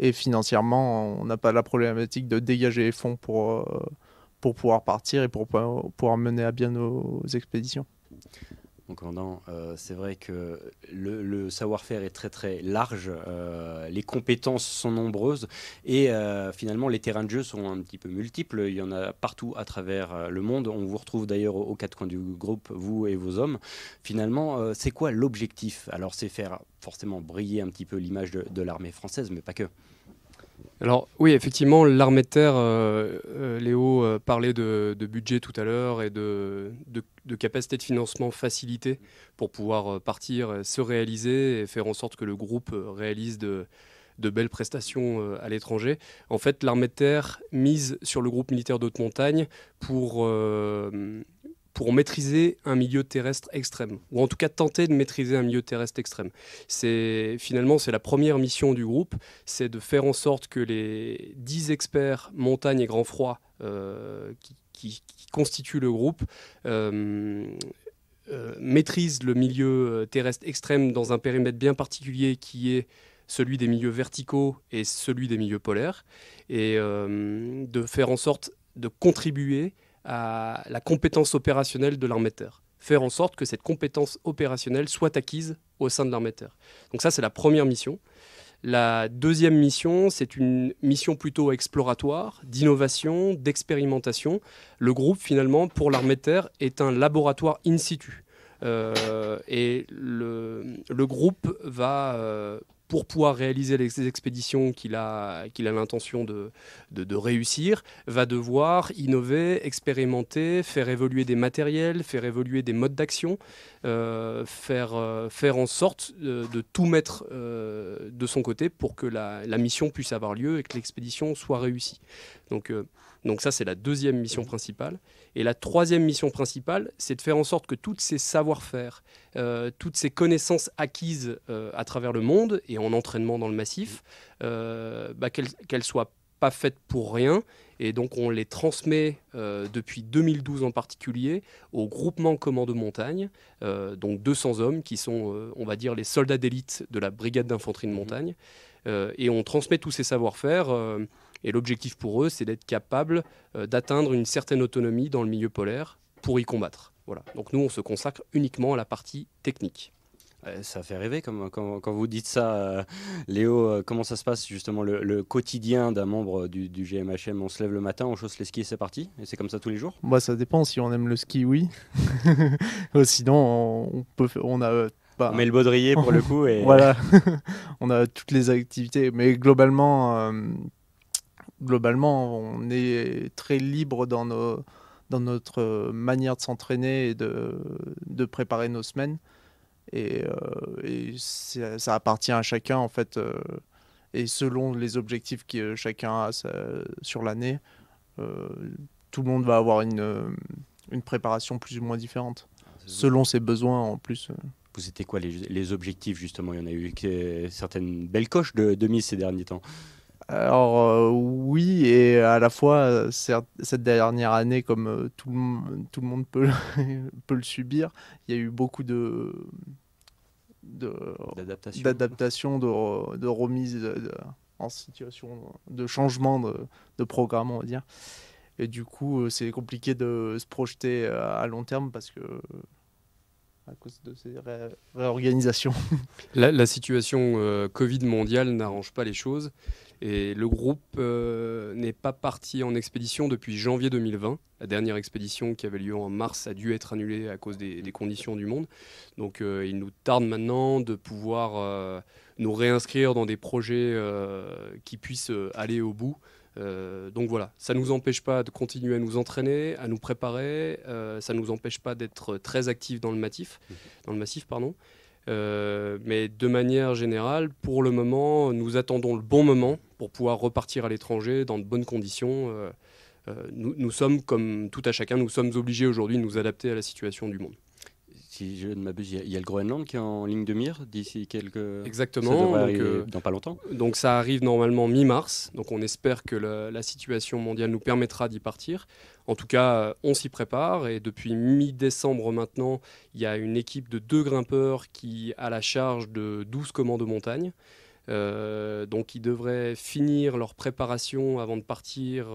Et financièrement, on n'a pas la problématique de dégager les fonds pour, euh, pour pouvoir partir et pour pouvoir mener à bien nos expéditions. Mon commandant, euh, c'est vrai que le, savoir-faire est très très large, euh, les compétences sont nombreuses et euh, finalement les terrains de jeu sont un petit peu multiples. Il y en a partout à travers le monde. On vous retrouve d'ailleurs aux, quatre coins du groupe, vous et vos hommes. Finalement, c'est quoi l'objectif Alors c'est faire forcément briller un petit peu l'image de l'armée française, mais pas que. Alors oui, effectivement, l'armée de terre, euh, euh, Léo euh, parlait de, budget tout à l'heure et de, de, capacité de financement facilité pour pouvoir partir, se réaliser et faire en sorte que le groupe réalise de, belles prestations à l'étranger. En fait, l'armée de terre mise sur le groupe militaire d'haute montagne pour pour maîtriser un milieu terrestre extrême, ou en tout cas tenter de maîtriser un milieu terrestre extrême. C'est finalement c'est la première mission du groupe, c'est de faire en sorte que les 10 experts montagne et grand froid euh, qui, constituent le groupe euh, euh, maîtrisent le milieu terrestre extrême dans un périmètre bien particulier qui est celui des milieux verticaux et celui des milieux polaires, et de faire en sorte de contribuer à la compétence opérationnelle de l'armée terre. Faire en sorte que cette compétence opérationnelle soit acquise au sein de l'armée terre. Donc ça, c'est la première mission. La deuxième mission, c'est une mission plutôt exploratoire, d'innovation, d'expérimentation. Le groupe, finalement, pour l'armée terre, est un laboratoire in situ. Euh, et le, le, groupe va euh, pour pouvoir réaliser les expéditions qu'il a, qu'il l'intention de, réussir, va devoir innover, expérimenter, faire évoluer des matériels, faire évoluer des modes d'action, euh, faire, euh, faire en sorte euh, de, tout mettre de son côté pour que la, la, mission puisse avoir lieu et que l'expédition soit réussie. Donc donc ça, c'est la deuxième mission mhm. principale. Et la troisième mission principale, c'est de faire en sorte que toutes ces savoir-faire, euh, toutes ces connaissances acquises euh, à travers le monde et en entraînement dans le massif, mhm. euh, bah, qu'elles soient pas faites pour rien. Et donc on les transmet depuis 2012 en particulier au groupement de montagne, donc 200 hommes qui sont, on va dire, les soldats d'élite de la brigade d'infanterie de mhm. montagne. et on transmet tous ces savoir-faire. Et l'objectif pour eux, c'est d'être capable euh, d'atteindre une certaine autonomie dans le milieu polaire pour y combattre. Voilà. Donc nous, on se consacre uniquement à la partie technique. Euh, ça fait rêver quand, vous dites ça, euh, Léo. comment ça se passe justement le, quotidien d'un membre du, GMHM On se lève le matin, on chausse les skis et c'est parti Et c'est comme ça tous les jours Moi, bah, Ça dépend. Si on aime le ski, oui. Sinon, on, peut, on a. pas. Bah, on met le baudrier pour le coup. Et... voilà. on a toutes les activités. Mais globalement globalement, on est très libre dans, notre manière de s'entraîner et de, préparer nos semaines. Et, euh, ça appartient à chacun, en fait. Euh, et selon les objectifs que chacun a sur l'année, euh, tout le monde va avoir une, préparation plus ou moins différente, selon ses besoins en plus. Vous étiez quoi les, objectifs justement Il y en a eu certaines belles coches de, demi ces derniers temps. Alors euh, oui, et à la fois cette dernière année, comme euh, tout, le, monde peut le, peut le subir, il y a eu beaucoup de d'adaptation, de, de, remise en situation de changement de, programme, on va dire. Et du coup, euh, c'est compliqué de se projeter à long terme parce que à cause de ces réorganisations. La, situation Covid mondiale n'arrange pas les choses. Et le groupe euh, n'est pas parti en expédition depuis janvier 2020. La dernière expédition qui avait lieu en mars a dû être annulée à cause des, conditions du monde. Donc euh, il nous tarde maintenant de pouvoir euh, nous réinscrire dans des projets qui puissent aller au bout. donc voilà, ça ne nous empêche pas de continuer à nous entraîner, à nous préparer, ça ne nous empêche pas d'être très actifs dans le, matif, mmh. dans le massif. Pardon. Euh, mais de manière générale, pour le moment, nous attendons le bon moment pour pouvoir repartir à l'étranger dans de bonnes conditions. Euh, euh, nous, nous, sommes, comme tout à chacun, nous sommes obligés aujourd'hui de nous adapter à la situation du monde si je ne m'abuse, il y, a le Groenland qui est en ligne de mire d'ici quelques. Exactement. donc, euh, dans pas longtemps. Donc ça arrive normalement mi-mars. Donc on espère que la, situation mondiale nous permettra d'y partir. En tout cas, euh, on s'y prépare et depuis mi-décembre maintenant, il y a une équipe de deux grimpeurs qui a la charge de 12 commandes de montagne. Euh, donc ils devraient finir leur préparation avant de partir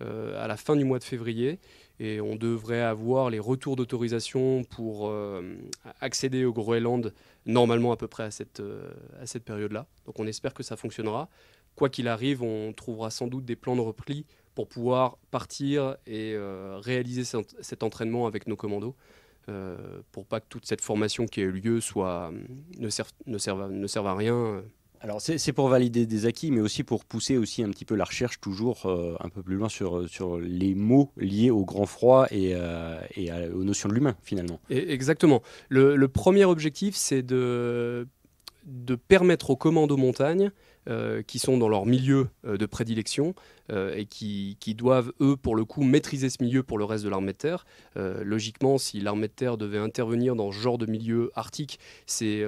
à la fin du mois de février et on devrait avoir les retours d'autorisation pour euh, accéder au Groenland normalement à peu près à cette, euh, à cette période-là. Donc on espère que ça fonctionnera. Quoi qu'il arrive, on trouvera sans doute des plans de repli pour pouvoir partir et euh, réaliser cet, entraînement avec nos commandos. pour pas que toute cette formation qui a eu lieu soit, ne, serve, ne, ne serve à rien alors c'est pour valider des acquis, mais aussi pour pousser aussi un petit peu la recherche toujours euh, un peu plus loin euh, sur, les mots liés au grand froid et, euh, aux notions de l'humain finalement. exactement. Le, premier objectif, c'est de, permettre aux commandos montagnes... Euh, qui sont dans leur milieu euh, de prédilection euh, et qui, qui, doivent, eux, pour le coup, maîtriser ce milieu pour le reste de l'armée de terre. logiquement, si l'armée de terre devait intervenir dans ce genre de milieu arctique, c'est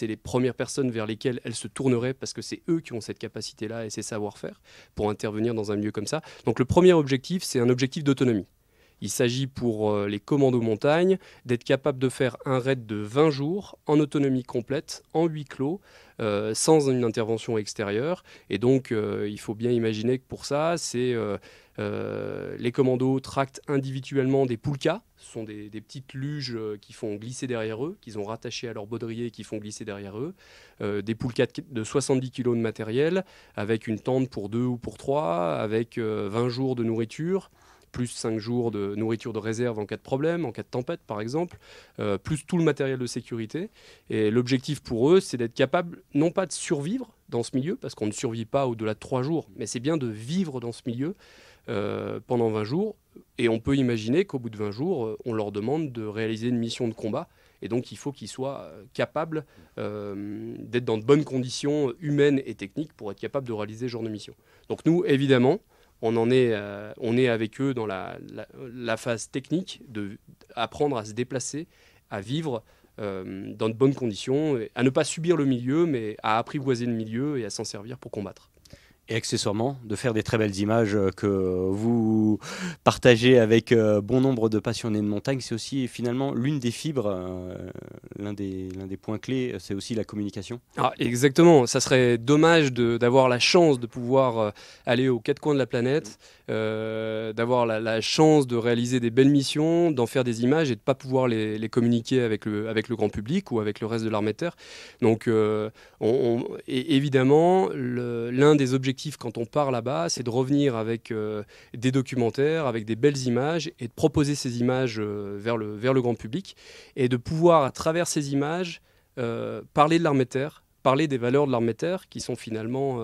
les premières personnes vers lesquelles elle se tournerait parce que c'est eux qui ont cette capacité-là et ces savoir-faire pour intervenir dans un milieu comme ça. Donc le premier objectif, c'est un objectif d'autonomie. Il s'agit pour euh, les commandos montagne d'être capable de faire un raid de 20 jours en autonomie complète, en huis clos, euh, sans une intervention extérieure. Et donc, euh, il faut bien imaginer que pour ça, c'est les commandos tractent individuellement des poulkas, ce sont des, petites luges qui font glisser derrière eux, qu'ils ont rattachées à leur baudrier et qui font glisser derrière eux, des poulkas de 70 kg de matériel, avec une tente pour deux ou pour trois, avec 20 jours de nourriture plus 5 jours de nourriture de réserve en cas de problème, en cas de tempête par exemple, euh, plus tout le matériel de sécurité. Et l'objectif pour eux, c'est d'être capable non pas de survivre dans ce milieu, parce qu'on ne survit pas au-delà de 3 jours, mais c'est bien de vivre dans ce milieu euh, pendant 20 jours. Et on peut imaginer qu'au bout de 20 jours, euh, on leur demande de réaliser une mission de combat. Et donc, il faut qu'ils soient capables d'être dans de bonnes conditions humaines et techniques pour être capables de réaliser ce genre de mission. Donc, nous, évidemment, on, en est, euh, on est avec eux dans la, phase technique, de apprendre à se déplacer, à vivre euh, dans de bonnes conditions, à ne pas subir le milieu, mais à apprivoiser le milieu et à s'en servir pour combattre et accessoirement de faire des très belles images euh, que vous partagez avec euh, bon nombre de passionnés de montagne. C'est aussi finalement l'une des fibres, euh, l'un des, des, points clés, c'est aussi la communication. Ah, exactement, ça serait dommage d'avoir la chance de pouvoir aller aux quatre coins de la planète, d'avoir la, chance de réaliser des belles missions, d'en faire des images et de ne pas pouvoir les, communiquer avec le, avec le grand public ou avec le reste de l'armée de terre. Donc on, évidemment, l'un des objectifs quand on part là-bas, c'est de revenir avec euh, des documentaires, avec des belles images et de proposer ces images euh, vers, le, vers le grand public et de pouvoir, à travers ces images, euh, parler de l'armée terre, parler des valeurs de l'armée terre qui sont finalement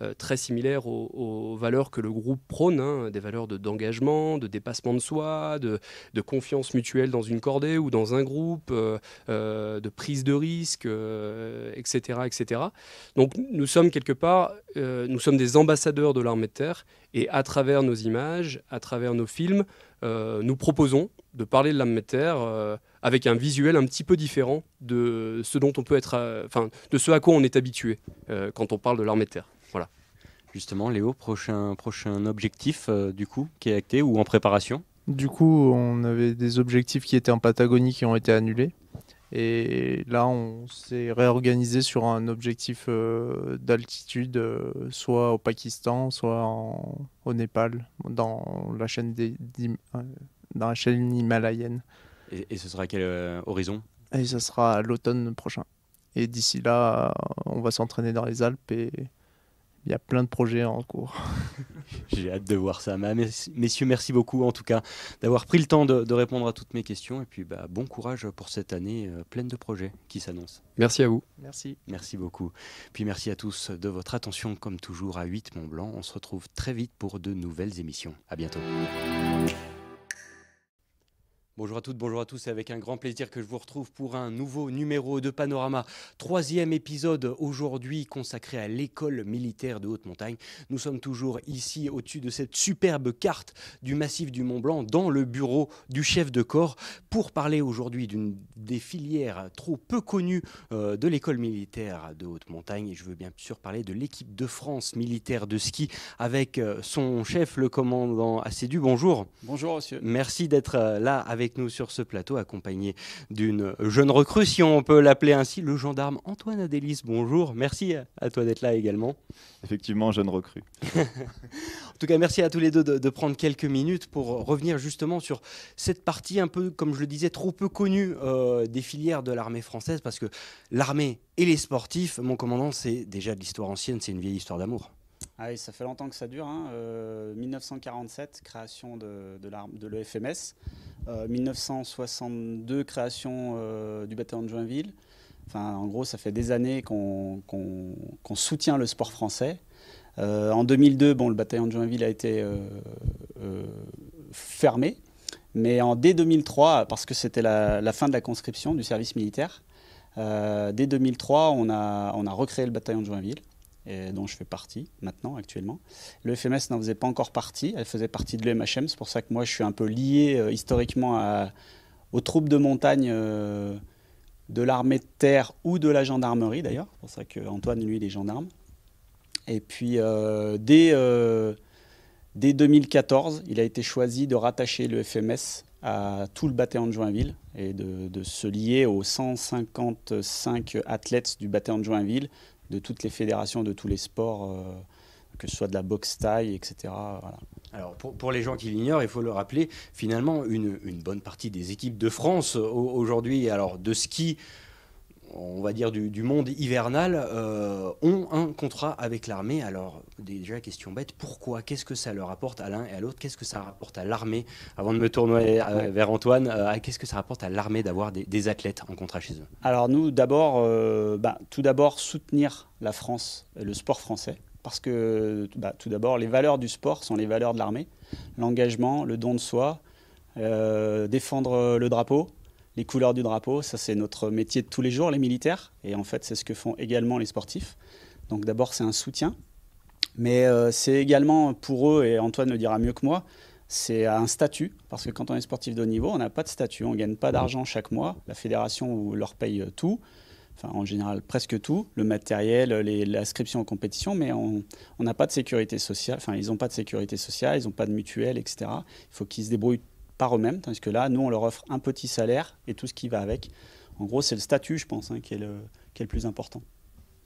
euh, très similaires aux, valeurs que le groupe prône, hein, des valeurs d'engagement, de, dépassement de soi, de, confiance mutuelle dans une cordée ou dans un groupe, euh, euh, de prise de risque, etc., etc. Donc nous sommes quelque part, nous sommes des ambassadeurs de l'armée de terre et à travers nos images, à travers nos films, nous proposons de parler de l'armée de terre avec un visuel un petit peu différent de ce dont on peut être, enfin, de ce à quoi on est habitué quand on parle de l'armée de terre. Voilà. Justement, Léo, prochain, prochain objectif euh, du coup qui est acté ou en préparation Du coup, on avait des objectifs qui étaient en Patagonie qui ont été annulés. Et là, on s'est réorganisé sur un objectif euh, d'altitude, euh, soit au Pakistan, soit au Népal, dans la chaîne, des, dans la chaîne himalayenne. Et, ce sera à quel horizon Et ce sera l'automne prochain. Et d'ici là, on va s'entraîner dans les Alpes et il y a plein de projets en cours. J'ai hâte de voir ça. Bah, messieurs, merci beaucoup en tout cas d'avoir pris le temps de, répondre à toutes mes questions. Et puis bah, bon courage pour cette année euh, pleine de projets qui s'annoncent. Merci à vous. Merci. Merci beaucoup. Puis merci à tous de votre attention comme toujours à 8 Mont Blanc. On se retrouve très vite pour de nouvelles émissions. À bientôt. Bonjour à toutes, bonjour à tous. C'est avec un grand plaisir que je vous retrouve pour un nouveau numéro de Panorama. Troisième épisode aujourd'hui consacré à l'école militaire de haute montagne. Nous sommes toujours ici au-dessus de cette superbe carte du massif du Mont Blanc dans le bureau du chef de corps pour parler aujourd'hui d'une des filières trop peu connues euh, de l'école militaire de haute montagne. Et je veux bien sûr parler de l'équipe de France militaire de ski avec euh, son chef, le commandant Assédu. Bonjour. Bonjour, monsieur. Merci d'être euh, là avec avec nous sur ce plateau, accompagné d'une jeune recrue, si on peut l'appeler ainsi, le gendarme Antoine Adélis. Bonjour, merci à toi d'être là également. Effectivement, jeune recrue. en tout cas, merci à tous les deux de, prendre quelques minutes pour revenir justement sur cette partie un peu, comme je le disais, trop peu connue euh, des filières de l'armée française, parce que l'armée et les sportifs, mon commandant, c'est déjà de l'histoire ancienne, c'est une vieille histoire d'amour. Ah ça fait longtemps que ça dure. 1947, hein. euh, création de, de l'EFMS. 1962, euh, création euh, du bataillon de Joinville. en gros, ça fait des années qu'on soutient le sport français. en 2002, bon, le bataillon de Joinville a été fermé. Mais en, dès 2003, parce que c'était la, fin de la conscription du service militaire, dès 2003, on a recréé le bataillon de Joinville et dont je fais partie maintenant, actuellement. Le FMS n'en faisait pas encore partie, elle faisait partie de l'EMHM, c'est pour ça que moi je suis un peu lié euh, historiquement aux troupes de montagne euh, de l'armée de terre ou de la gendarmerie d'ailleurs, c'est pour ça qu'Antoine, lui, il est gendarme. Et puis euh, dès, dès 2014, il a été choisi de rattacher le FMS à tout le bataillon de Joinville et de, de, se lier aux 155 athlètes du bataillon de Joinville de toutes les fédérations, de tous les sports, euh, que ce soit de la boxe taille, etc. Alors pour, les gens qui l'ignorent, il faut le rappeler, finalement, une, une bonne partie des équipes de France aujourd'hui, alors de ski, on va dire, du, monde hivernal euh, ont un contrat avec l'armée. Alors, déjà, question bête, pourquoi Qu'est-ce que ça leur apporte à l'un et à l'autre Qu'est-ce que ça rapporte à l'armée Avant de me tourner euh, vers Antoine, euh, qu'est-ce que ça rapporte à l'armée d'avoir des, athlètes en contrat chez eux Alors, nous, d'abord, bah, tout d'abord, soutenir la France, et le sport français. Parce que, bah, tout d'abord, les valeurs du sport sont les valeurs de l'armée. L'engagement, le don de soi, défendre le drapeau, les couleurs du drapeau. Ça, c'est notre métier de tous les jours, les militaires. Et en fait, c'est ce que font également les sportifs. Donc d'abord, c'est un soutien. Mais euh, c'est également pour eux, et Antoine le dira mieux que moi, c'est un statut. Parce que quand on est sportif de haut niveau, on n'a pas de statut. On gagne pas mmh. d'argent chaque mois. La fédération leur paye euh, tout. Enfin, en général, presque tout, le matériel, l'inscription aux compétitions, mais on n'a pas de sécurité sociale. Enfin, ils n'ont pas de sécurité sociale, ils n'ont pas de mutuelle, etc. Il faut qu'ils se débrouillent par eux-mêmes, parce que là, nous, on leur offre un petit salaire et tout ce qui va avec. En gros, c'est le statut, je pense, hein, qui, est le, le plus important.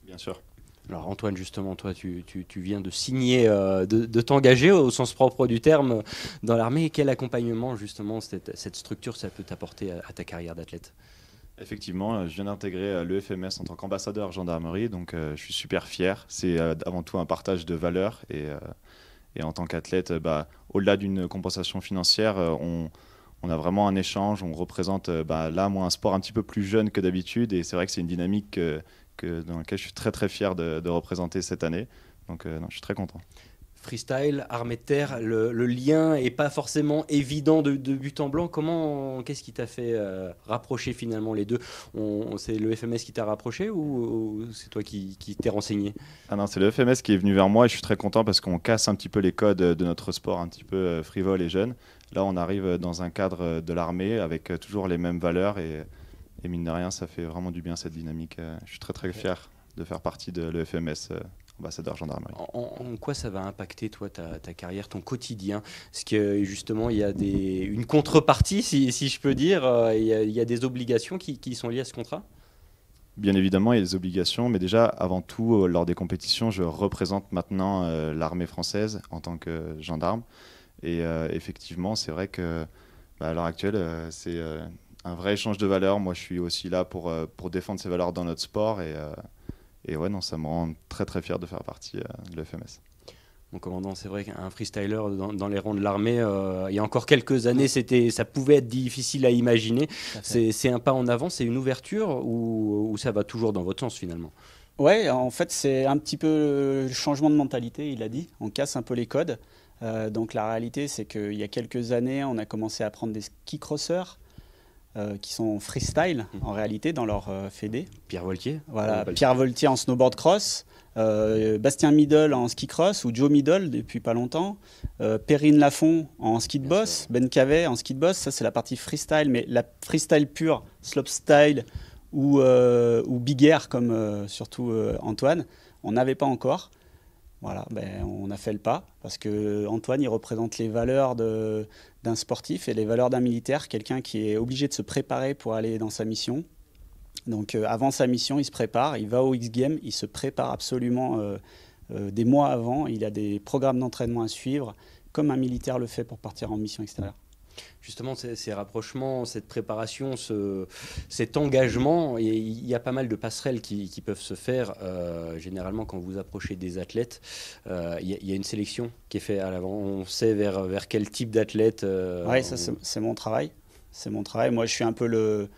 Bien sûr. Alors Antoine, justement, toi, tu, viens de signer, euh, de, t'engager au sens propre du terme dans l'armée. Quel accompagnement, justement, cette, structure, ça peut t'apporter à, ta carrière d'athlète Effectivement, euh, je viens d'intégrer euh, le FMS en tant qu'ambassadeur gendarmerie, donc je suis super fier. C'est avant tout un partage de valeurs et, et en tant qu'athlète, bah, au-delà d'une compensation financière, euh, on, a vraiment un échange. On représente euh, bah, là, moi, un sport un petit peu plus jeune que d'habitude. Et c'est vrai que c'est une dynamique euh, que, dans laquelle je suis très, très fier de, représenter cette année. Donc, je suis très content freestyle, armée de terre, le, lien est pas forcément évident de, but en blanc. Comment, qu'est-ce qui t'a fait euh, rapprocher finalement les deux on, C'est le FMS qui t'a rapproché ou, c'est toi qui, t'es renseigné Ah non, c'est le FMS qui est venu vers moi et je suis très content parce qu'on casse un petit peu les codes de notre sport un petit peu euh, frivole et jeune. Là, on arrive dans un cadre de l'armée avec euh, toujours les mêmes valeurs et, et mine de rien, ça fait vraiment du bien cette dynamique. Je suis très très fier de faire partie de l'EFMS ambassadeur gendarmerie. En, quoi ça va impacter, toi, ta, carrière, ton quotidien Est-ce que justement, il y a des, une contrepartie, si, je peux dire. Euh, il y a, des obligations qui, sont liées à ce contrat Bien évidemment, il y a des obligations, mais déjà, avant tout, euh, lors des compétitions, je représente maintenant euh, l'armée française en tant que gendarme. Et effectivement, c'est vrai que bah, à l'heure actuelle, c'est un vrai échange de valeurs. Moi, je suis aussi là pour, pour défendre ces valeurs dans notre sport. Et, et ouais, non, ça me rend très très fier de faire partie euh, de l'FMS. Mon commandant, c'est vrai qu'un freestyler dans, dans, les rangs de l'armée, euh, il y a encore quelques années, c'était, ça pouvait être difficile à imaginer. C'est un pas en avant, c'est une ouverture ou, ça va toujours dans votre sens finalement Ouais, en fait, c'est un petit peu le changement de mentalité, il a dit. On casse un peu les codes. Euh, donc la réalité, c'est qu'il y a quelques années, on a commencé à prendre des ski crossers euh, qui sont freestyle mm. en réalité dans leur euh, Pierre Voltier. Voilà, euh, Pierre Voltier en snowboard cross, Bastien Middle en ski cross ou Joe Middle depuis pas longtemps, Perrine Lafont en ski de boss, Ben Cavet en ski de boss, ça c'est la partie freestyle, mais la freestyle pure, slopestyle ou, ou big air comme surtout Antoine, on n'avait pas encore. Voilà, ben, on a fait le pas parce que Antoine, il représente les valeurs d'un sportif et les valeurs d'un militaire, quelqu'un qui est obligé de se préparer pour aller dans sa mission. Donc euh, avant sa mission, il se prépare, il va au X game il se prépare absolument euh, euh, des mois avant, il a des programmes d'entraînement à suivre, comme un militaire le fait pour partir en mission extérieure. Justement, ces, rapprochements, cette préparation, cet engagement, il y a pas mal de passerelles qui, peuvent se faire. Euh, généralement, quand vous approchez des athlètes, euh, il, y a, une sélection qui est faite à l'avant. On sait vers, quel type d'athlète. Euh, oui, ça, c'est mon travail. C'est mon travail. Moi, je suis un peu le,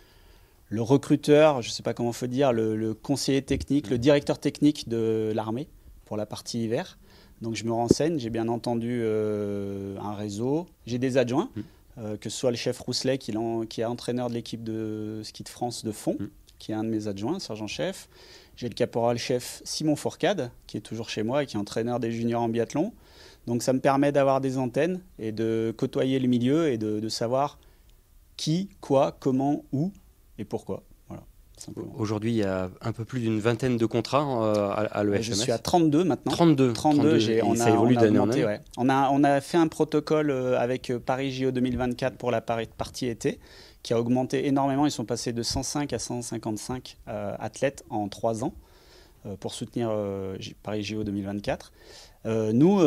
recruteur, je ne sais pas comment faut dire, le, le conseiller technique, le directeur technique de l'armée pour la partie hiver. Donc je me renseigne, j'ai bien entendu un réseau, j'ai des adjoints. Mm. Euh, que ce soit le chef Rousselet qui, est entraîneur de l'équipe de ski de France de fond, mm. qui est un de mes adjoints, sergent-chef. J'ai le caporal-chef Simon Fourcade, qui est toujours chez moi et qui est entraîneur des juniors en biathlon. Donc ça me permet d'avoir des antennes et de côtoyer le milieu et de, de savoir qui, quoi, comment, où et pourquoi. Aujourd'hui, il y a un peu plus d'une vingtaine de contrats euh, à, à bah, Je suis à 32 maintenant. 32. 32, on, ça a, évolue d'année en année. — on, a, fait un protocole euh, avec euh, Paris JO 2024 pour la partie été qui a augmenté énormément. Ils sont passés de 105 à 155 athlètes en 3 ans pour soutenir Paris JO 2024. nous,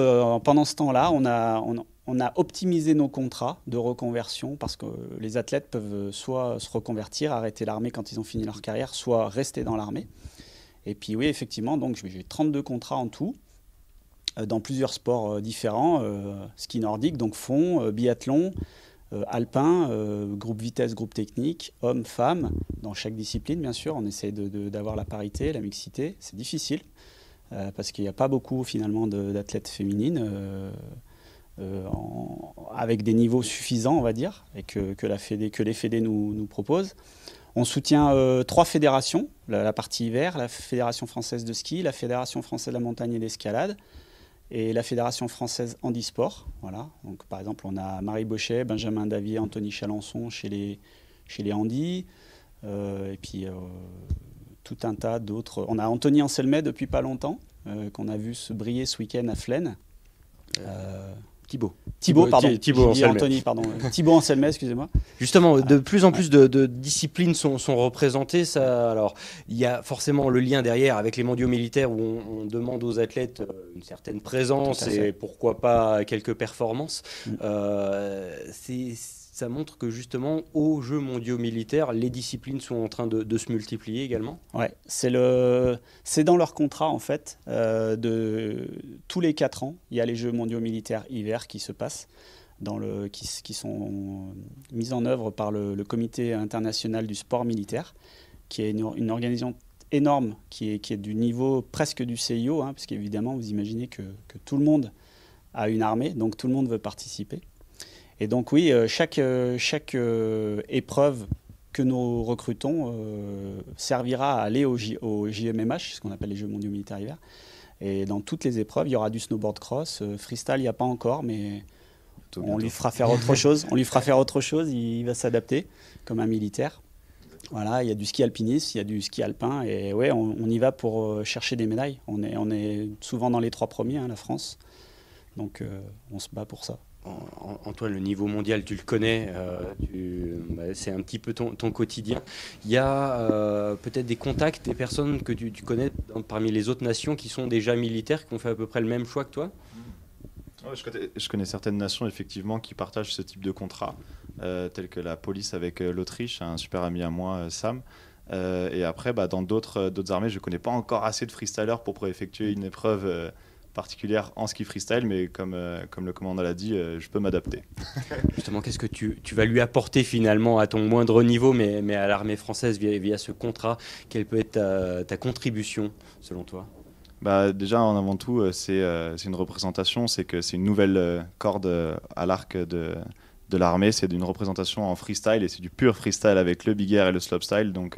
pendant ce temps-là, on a, on a optimisé nos contrats de reconversion parce que les athlètes peuvent soit se reconvertir, arrêter l'armée quand ils ont fini leur carrière, soit rester dans l'armée. Et puis oui, effectivement, donc j'ai 32 contrats en tout euh, dans plusieurs sports euh, différents, euh, ski nordique, donc fond, biathlon, alpin, groupe vitesse, groupe technique, hommes, femmes, dans chaque discipline bien sûr. On essaie d'avoir la parité, la mixité. C'est difficile parce qu'il n'y a pas beaucoup finalement d'athlètes féminines. Euh, avec des niveaux suffisants, on va dire, et que, la les Fédés nous, nous proposent. On soutient euh, trois fédérations, la, partie hiver, la Fédération française de ski, la Fédération française de la montagne et d'escalade et la Fédération française handisport. Voilà. Donc, par exemple, on a Marie Bochet, Benjamin Davier, Anthony Chalençon chez les, chez les Handis, euh, et puis tout un tas d'autres. On a Anthony Anselmet depuis pas longtemps, qu'on a vu se briller ce week-end à Flaine. Thibaut. Thibaut, euh, pardon. Thibaut Anselme. pardon. Euh, excusez-moi. Justement, de euh, plus en plus de, disciplines sont, représentées. Ça, alors, il y a forcément le lien derrière avec les mondiaux militaires où on, demande aux athlètes une certaine présence et pourquoi pas quelques performances. Mm. c'est ça montre que justement, aux Jeux mondiaux militaires, les disciplines sont en train de, se multiplier également Ouais, c'est le... dans leur contrat en fait. Euh, de... Tous les quatre ans, il y a les Jeux mondiaux militaires hiver qui se passent. Dans le, qui, sont mis en œuvre par le, Comité international du sport militaire, qui est une, organisation énorme, qui est, qui est, du niveau presque du CIO, hein, parce qu'évidemment, vous imaginez que, tout le monde a une armée, donc tout le monde veut participer. Et donc oui, euh, chaque, euh, euh, épreuve que nous recrutons servira à aller au, JMMH, ce qu'on appelle les Jeux mondiaux militaires hiver. Et dans toutes les épreuves, il y aura du snowboard cross. freestyle, il n'y a pas encore, mais on lui fera faire autre chose. On lui fera faire autre chose. Il, va s'adapter comme un militaire. Voilà, il y a du ski alpiniste, il y a du ski alpin. Et ouais, on, y va pour chercher des médailles. On est, souvent dans les trois premiers, hein, la France. Donc on se bat pour ça. Antoine, le niveau mondial, tu le connais, euh, bah, c'est un petit peu ton, quotidien. Il y a euh, peut-être des contacts, des personnes que tu, connais parmi les autres nations qui sont déjà militaires, qui ont fait à peu près le même choix que toi je, connais, certaines nations, effectivement, qui partagent ce type de contrat, euh, telles que la police avec euh, l'Autriche, un super ami à moi, Sam. et après, bah, dans d'autres armées, je ne connais pas encore assez de freestylers pour pouvoir effectuer une épreuve particulière en ski freestyle, mais comme, euh, comme le commandant l'a dit, euh, je peux m'adapter. Justement, qu'est-ce que tu, tu, vas lui apporter finalement à ton moindre niveau, mais, mais à l'armée française via, via, ce contrat Quelle peut être ta, contribution selon toi bah, déjà, en avant tout, euh, c'est une représentation, c'est que c'est une nouvelle corde à l'arc de, de l'armée. C'est une représentation en freestyle et c'est du pur freestyle avec le big air et le slopestyle. Donc,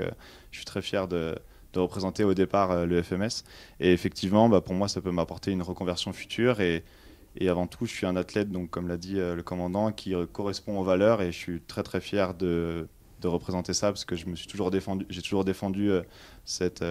je suis très fier de, de représenter au départ euh, le FMS. Et effectivement, bah, pour moi, ça peut m'apporter une reconversion future. Et, avant tout, je suis un athlète, donc comme l'a dit euh, le commandant, qui euh, correspond aux valeurs. Et je suis très très fier de, de représenter ça parce que je me suis toujours défendu, j'ai toujours défendu cette,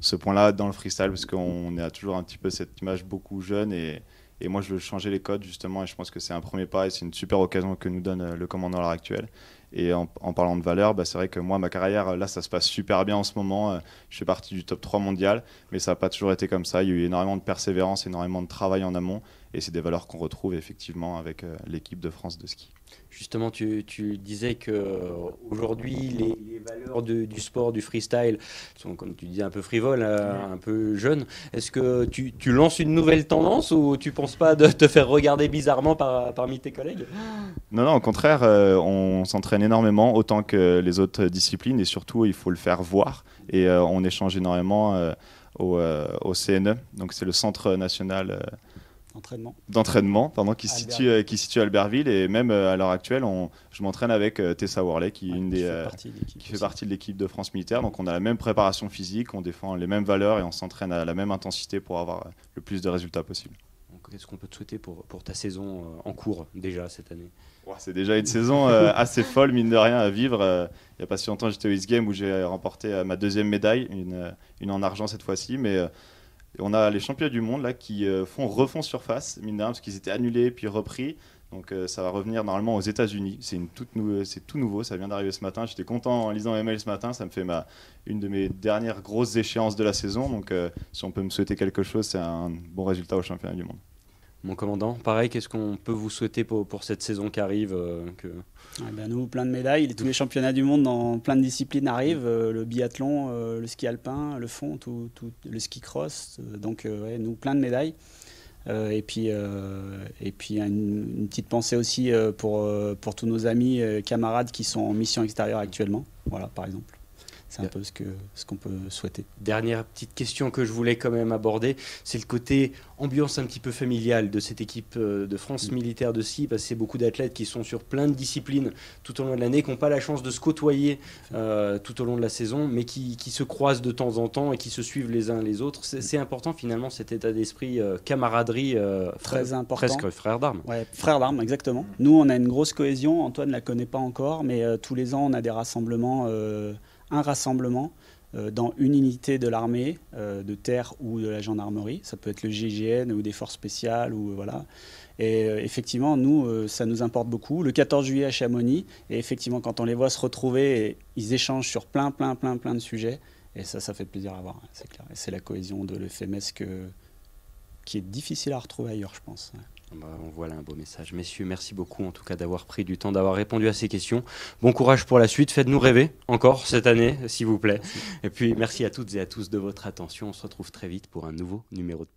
ce point-là dans le freestyle parce qu'on a toujours un petit peu cette image beaucoup jeune et et moi, je veux changer les codes, justement, et je pense que c'est un premier pas et c'est une super occasion que nous donne euh, le commandant à l'heure actuelle. Et en, parlant de valeur, bah, c'est vrai que moi, ma carrière, là, ça se passe super bien en ce moment. Euh, je fais partie du top 3 mondial, mais ça n'a pas toujours été comme ça. Il y a eu énormément de persévérance, énormément de travail en amont. Et c'est des valeurs qu'on retrouve effectivement avec euh, l'équipe de France de ski. Justement, tu, disais que euh, aujourd'hui les, valeurs du sport, du freestyle, sont comme tu disais un peu frivoles, euh, un peu jeunes. Est-ce que tu, lances une nouvelle tendance ou tu ne penses pas de te faire regarder bizarrement parmi tes collègues Non, non, au contraire, on s'entraîne énormément, autant que les autres disciplines, et surtout il faut le faire voir. Et on échange énormément au, au CNE, donc c'est le Centre national d'entraînement. D'entraînement, qui se situe, euh, qui situe à Albertville. Et même euh, à l'heure actuelle, on, je m'entraîne avec euh, Tessa Worley, qui, une des, fait qui fait partie de l'équipe de France militaire. Donc on a la même préparation physique, on défend les mêmes valeurs et on s'entraîne à la même intensité pour avoir le plus de résultats possible. Qu'est-ce qu'on peut te souhaiter pour, pour ta saison en cours déjà cette année C'est déjà une saison assez folle, mine de rien, à vivre. il n'y a pas si longtemps, j'étais au East Game où j'ai remporté ma deuxième médaille, une, une en argent cette fois-ci. Mais on a les champions du monde là qui euh, font refont surface, mine parce qu'ils étaient annulés puis repris. Donc euh, ça va revenir normalement aux États-Unis. C'est une toute c'est tout nouveau. Ça vient d'arriver ce matin. J'étais content en lisant mails ce matin. Ça me fait ma une de mes dernières grosses échéances de la saison. Donc euh, si on peut me souhaiter quelque chose, c'est un bon résultat aux championnat du monde. Mon commandant, pareil, qu'est-ce qu'on peut vous souhaiter pour, pour cette saison qui arrive ben, nous, plein de médailles. Tous les championnats du monde dans plein de disciplines arrivent. Euh, le biathlon, euh, le ski alpin, le fond, tout, le ski cross. Euh, donc, nous, plein de médailles. et puis, et puis une, une, petite pensée aussi pour, pour tous nos amis, camarades qui sont en mission extérieure actuellement. Voilà, par exemple. C'est un peu ce qu'on ce peut souhaiter. Dernière petite question que je voulais quand même aborder, c'est le côté ambiance un petit peu familiale de cette équipe euh, de France mm. militaire de scie, parce que c'est beaucoup d'athlètes qui sont sur plein de disciplines tout au long de l'année, qui n'ont pas la chance de se côtoyer euh, tout au long de la saison, mais qui, se croisent de temps en temps et qui se suivent les uns les autres. C'est mm. important finalement cet état d'esprit euh, camaraderie, important. presque frère d'armes. Ouais, frère d'armes, exactement. Nous, on a une grosse cohésion, Antoine ne la connaît pas encore, mais tous les ans, on a des rassemblements un rassemblement euh, dans une unité de l'armée, euh, de terre ou de la gendarmerie. Ça peut être le GGN ou des forces spéciales. Ou, euh, voilà. Et effectivement, nous, ça nous importe beaucoup. Le 14 juillet à Chamonix, et effectivement, quand on les voit se retrouver, ils échangent sur plein, plein, plein, plein de sujets. Et ça, ça fait plaisir à voir, c'est clair. c'est la cohésion de l'EFMS qui est difficile à retrouver ailleurs, je pense. Ah bah, voilà un beau message. Messieurs, merci beaucoup en tout cas d'avoir pris du temps, d'avoir répondu à ces questions. Bon courage pour la suite. Faites-nous rêver encore cette année, s'il vous plaît. Et puis merci à toutes et à tous de votre attention. On se retrouve très vite pour un nouveau numéro de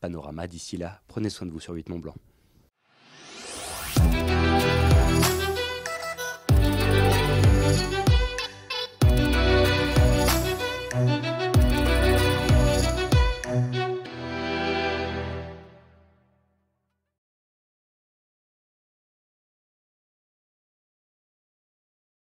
Panorama. D'ici là, prenez soin de vous sur 8 Mont Blanc.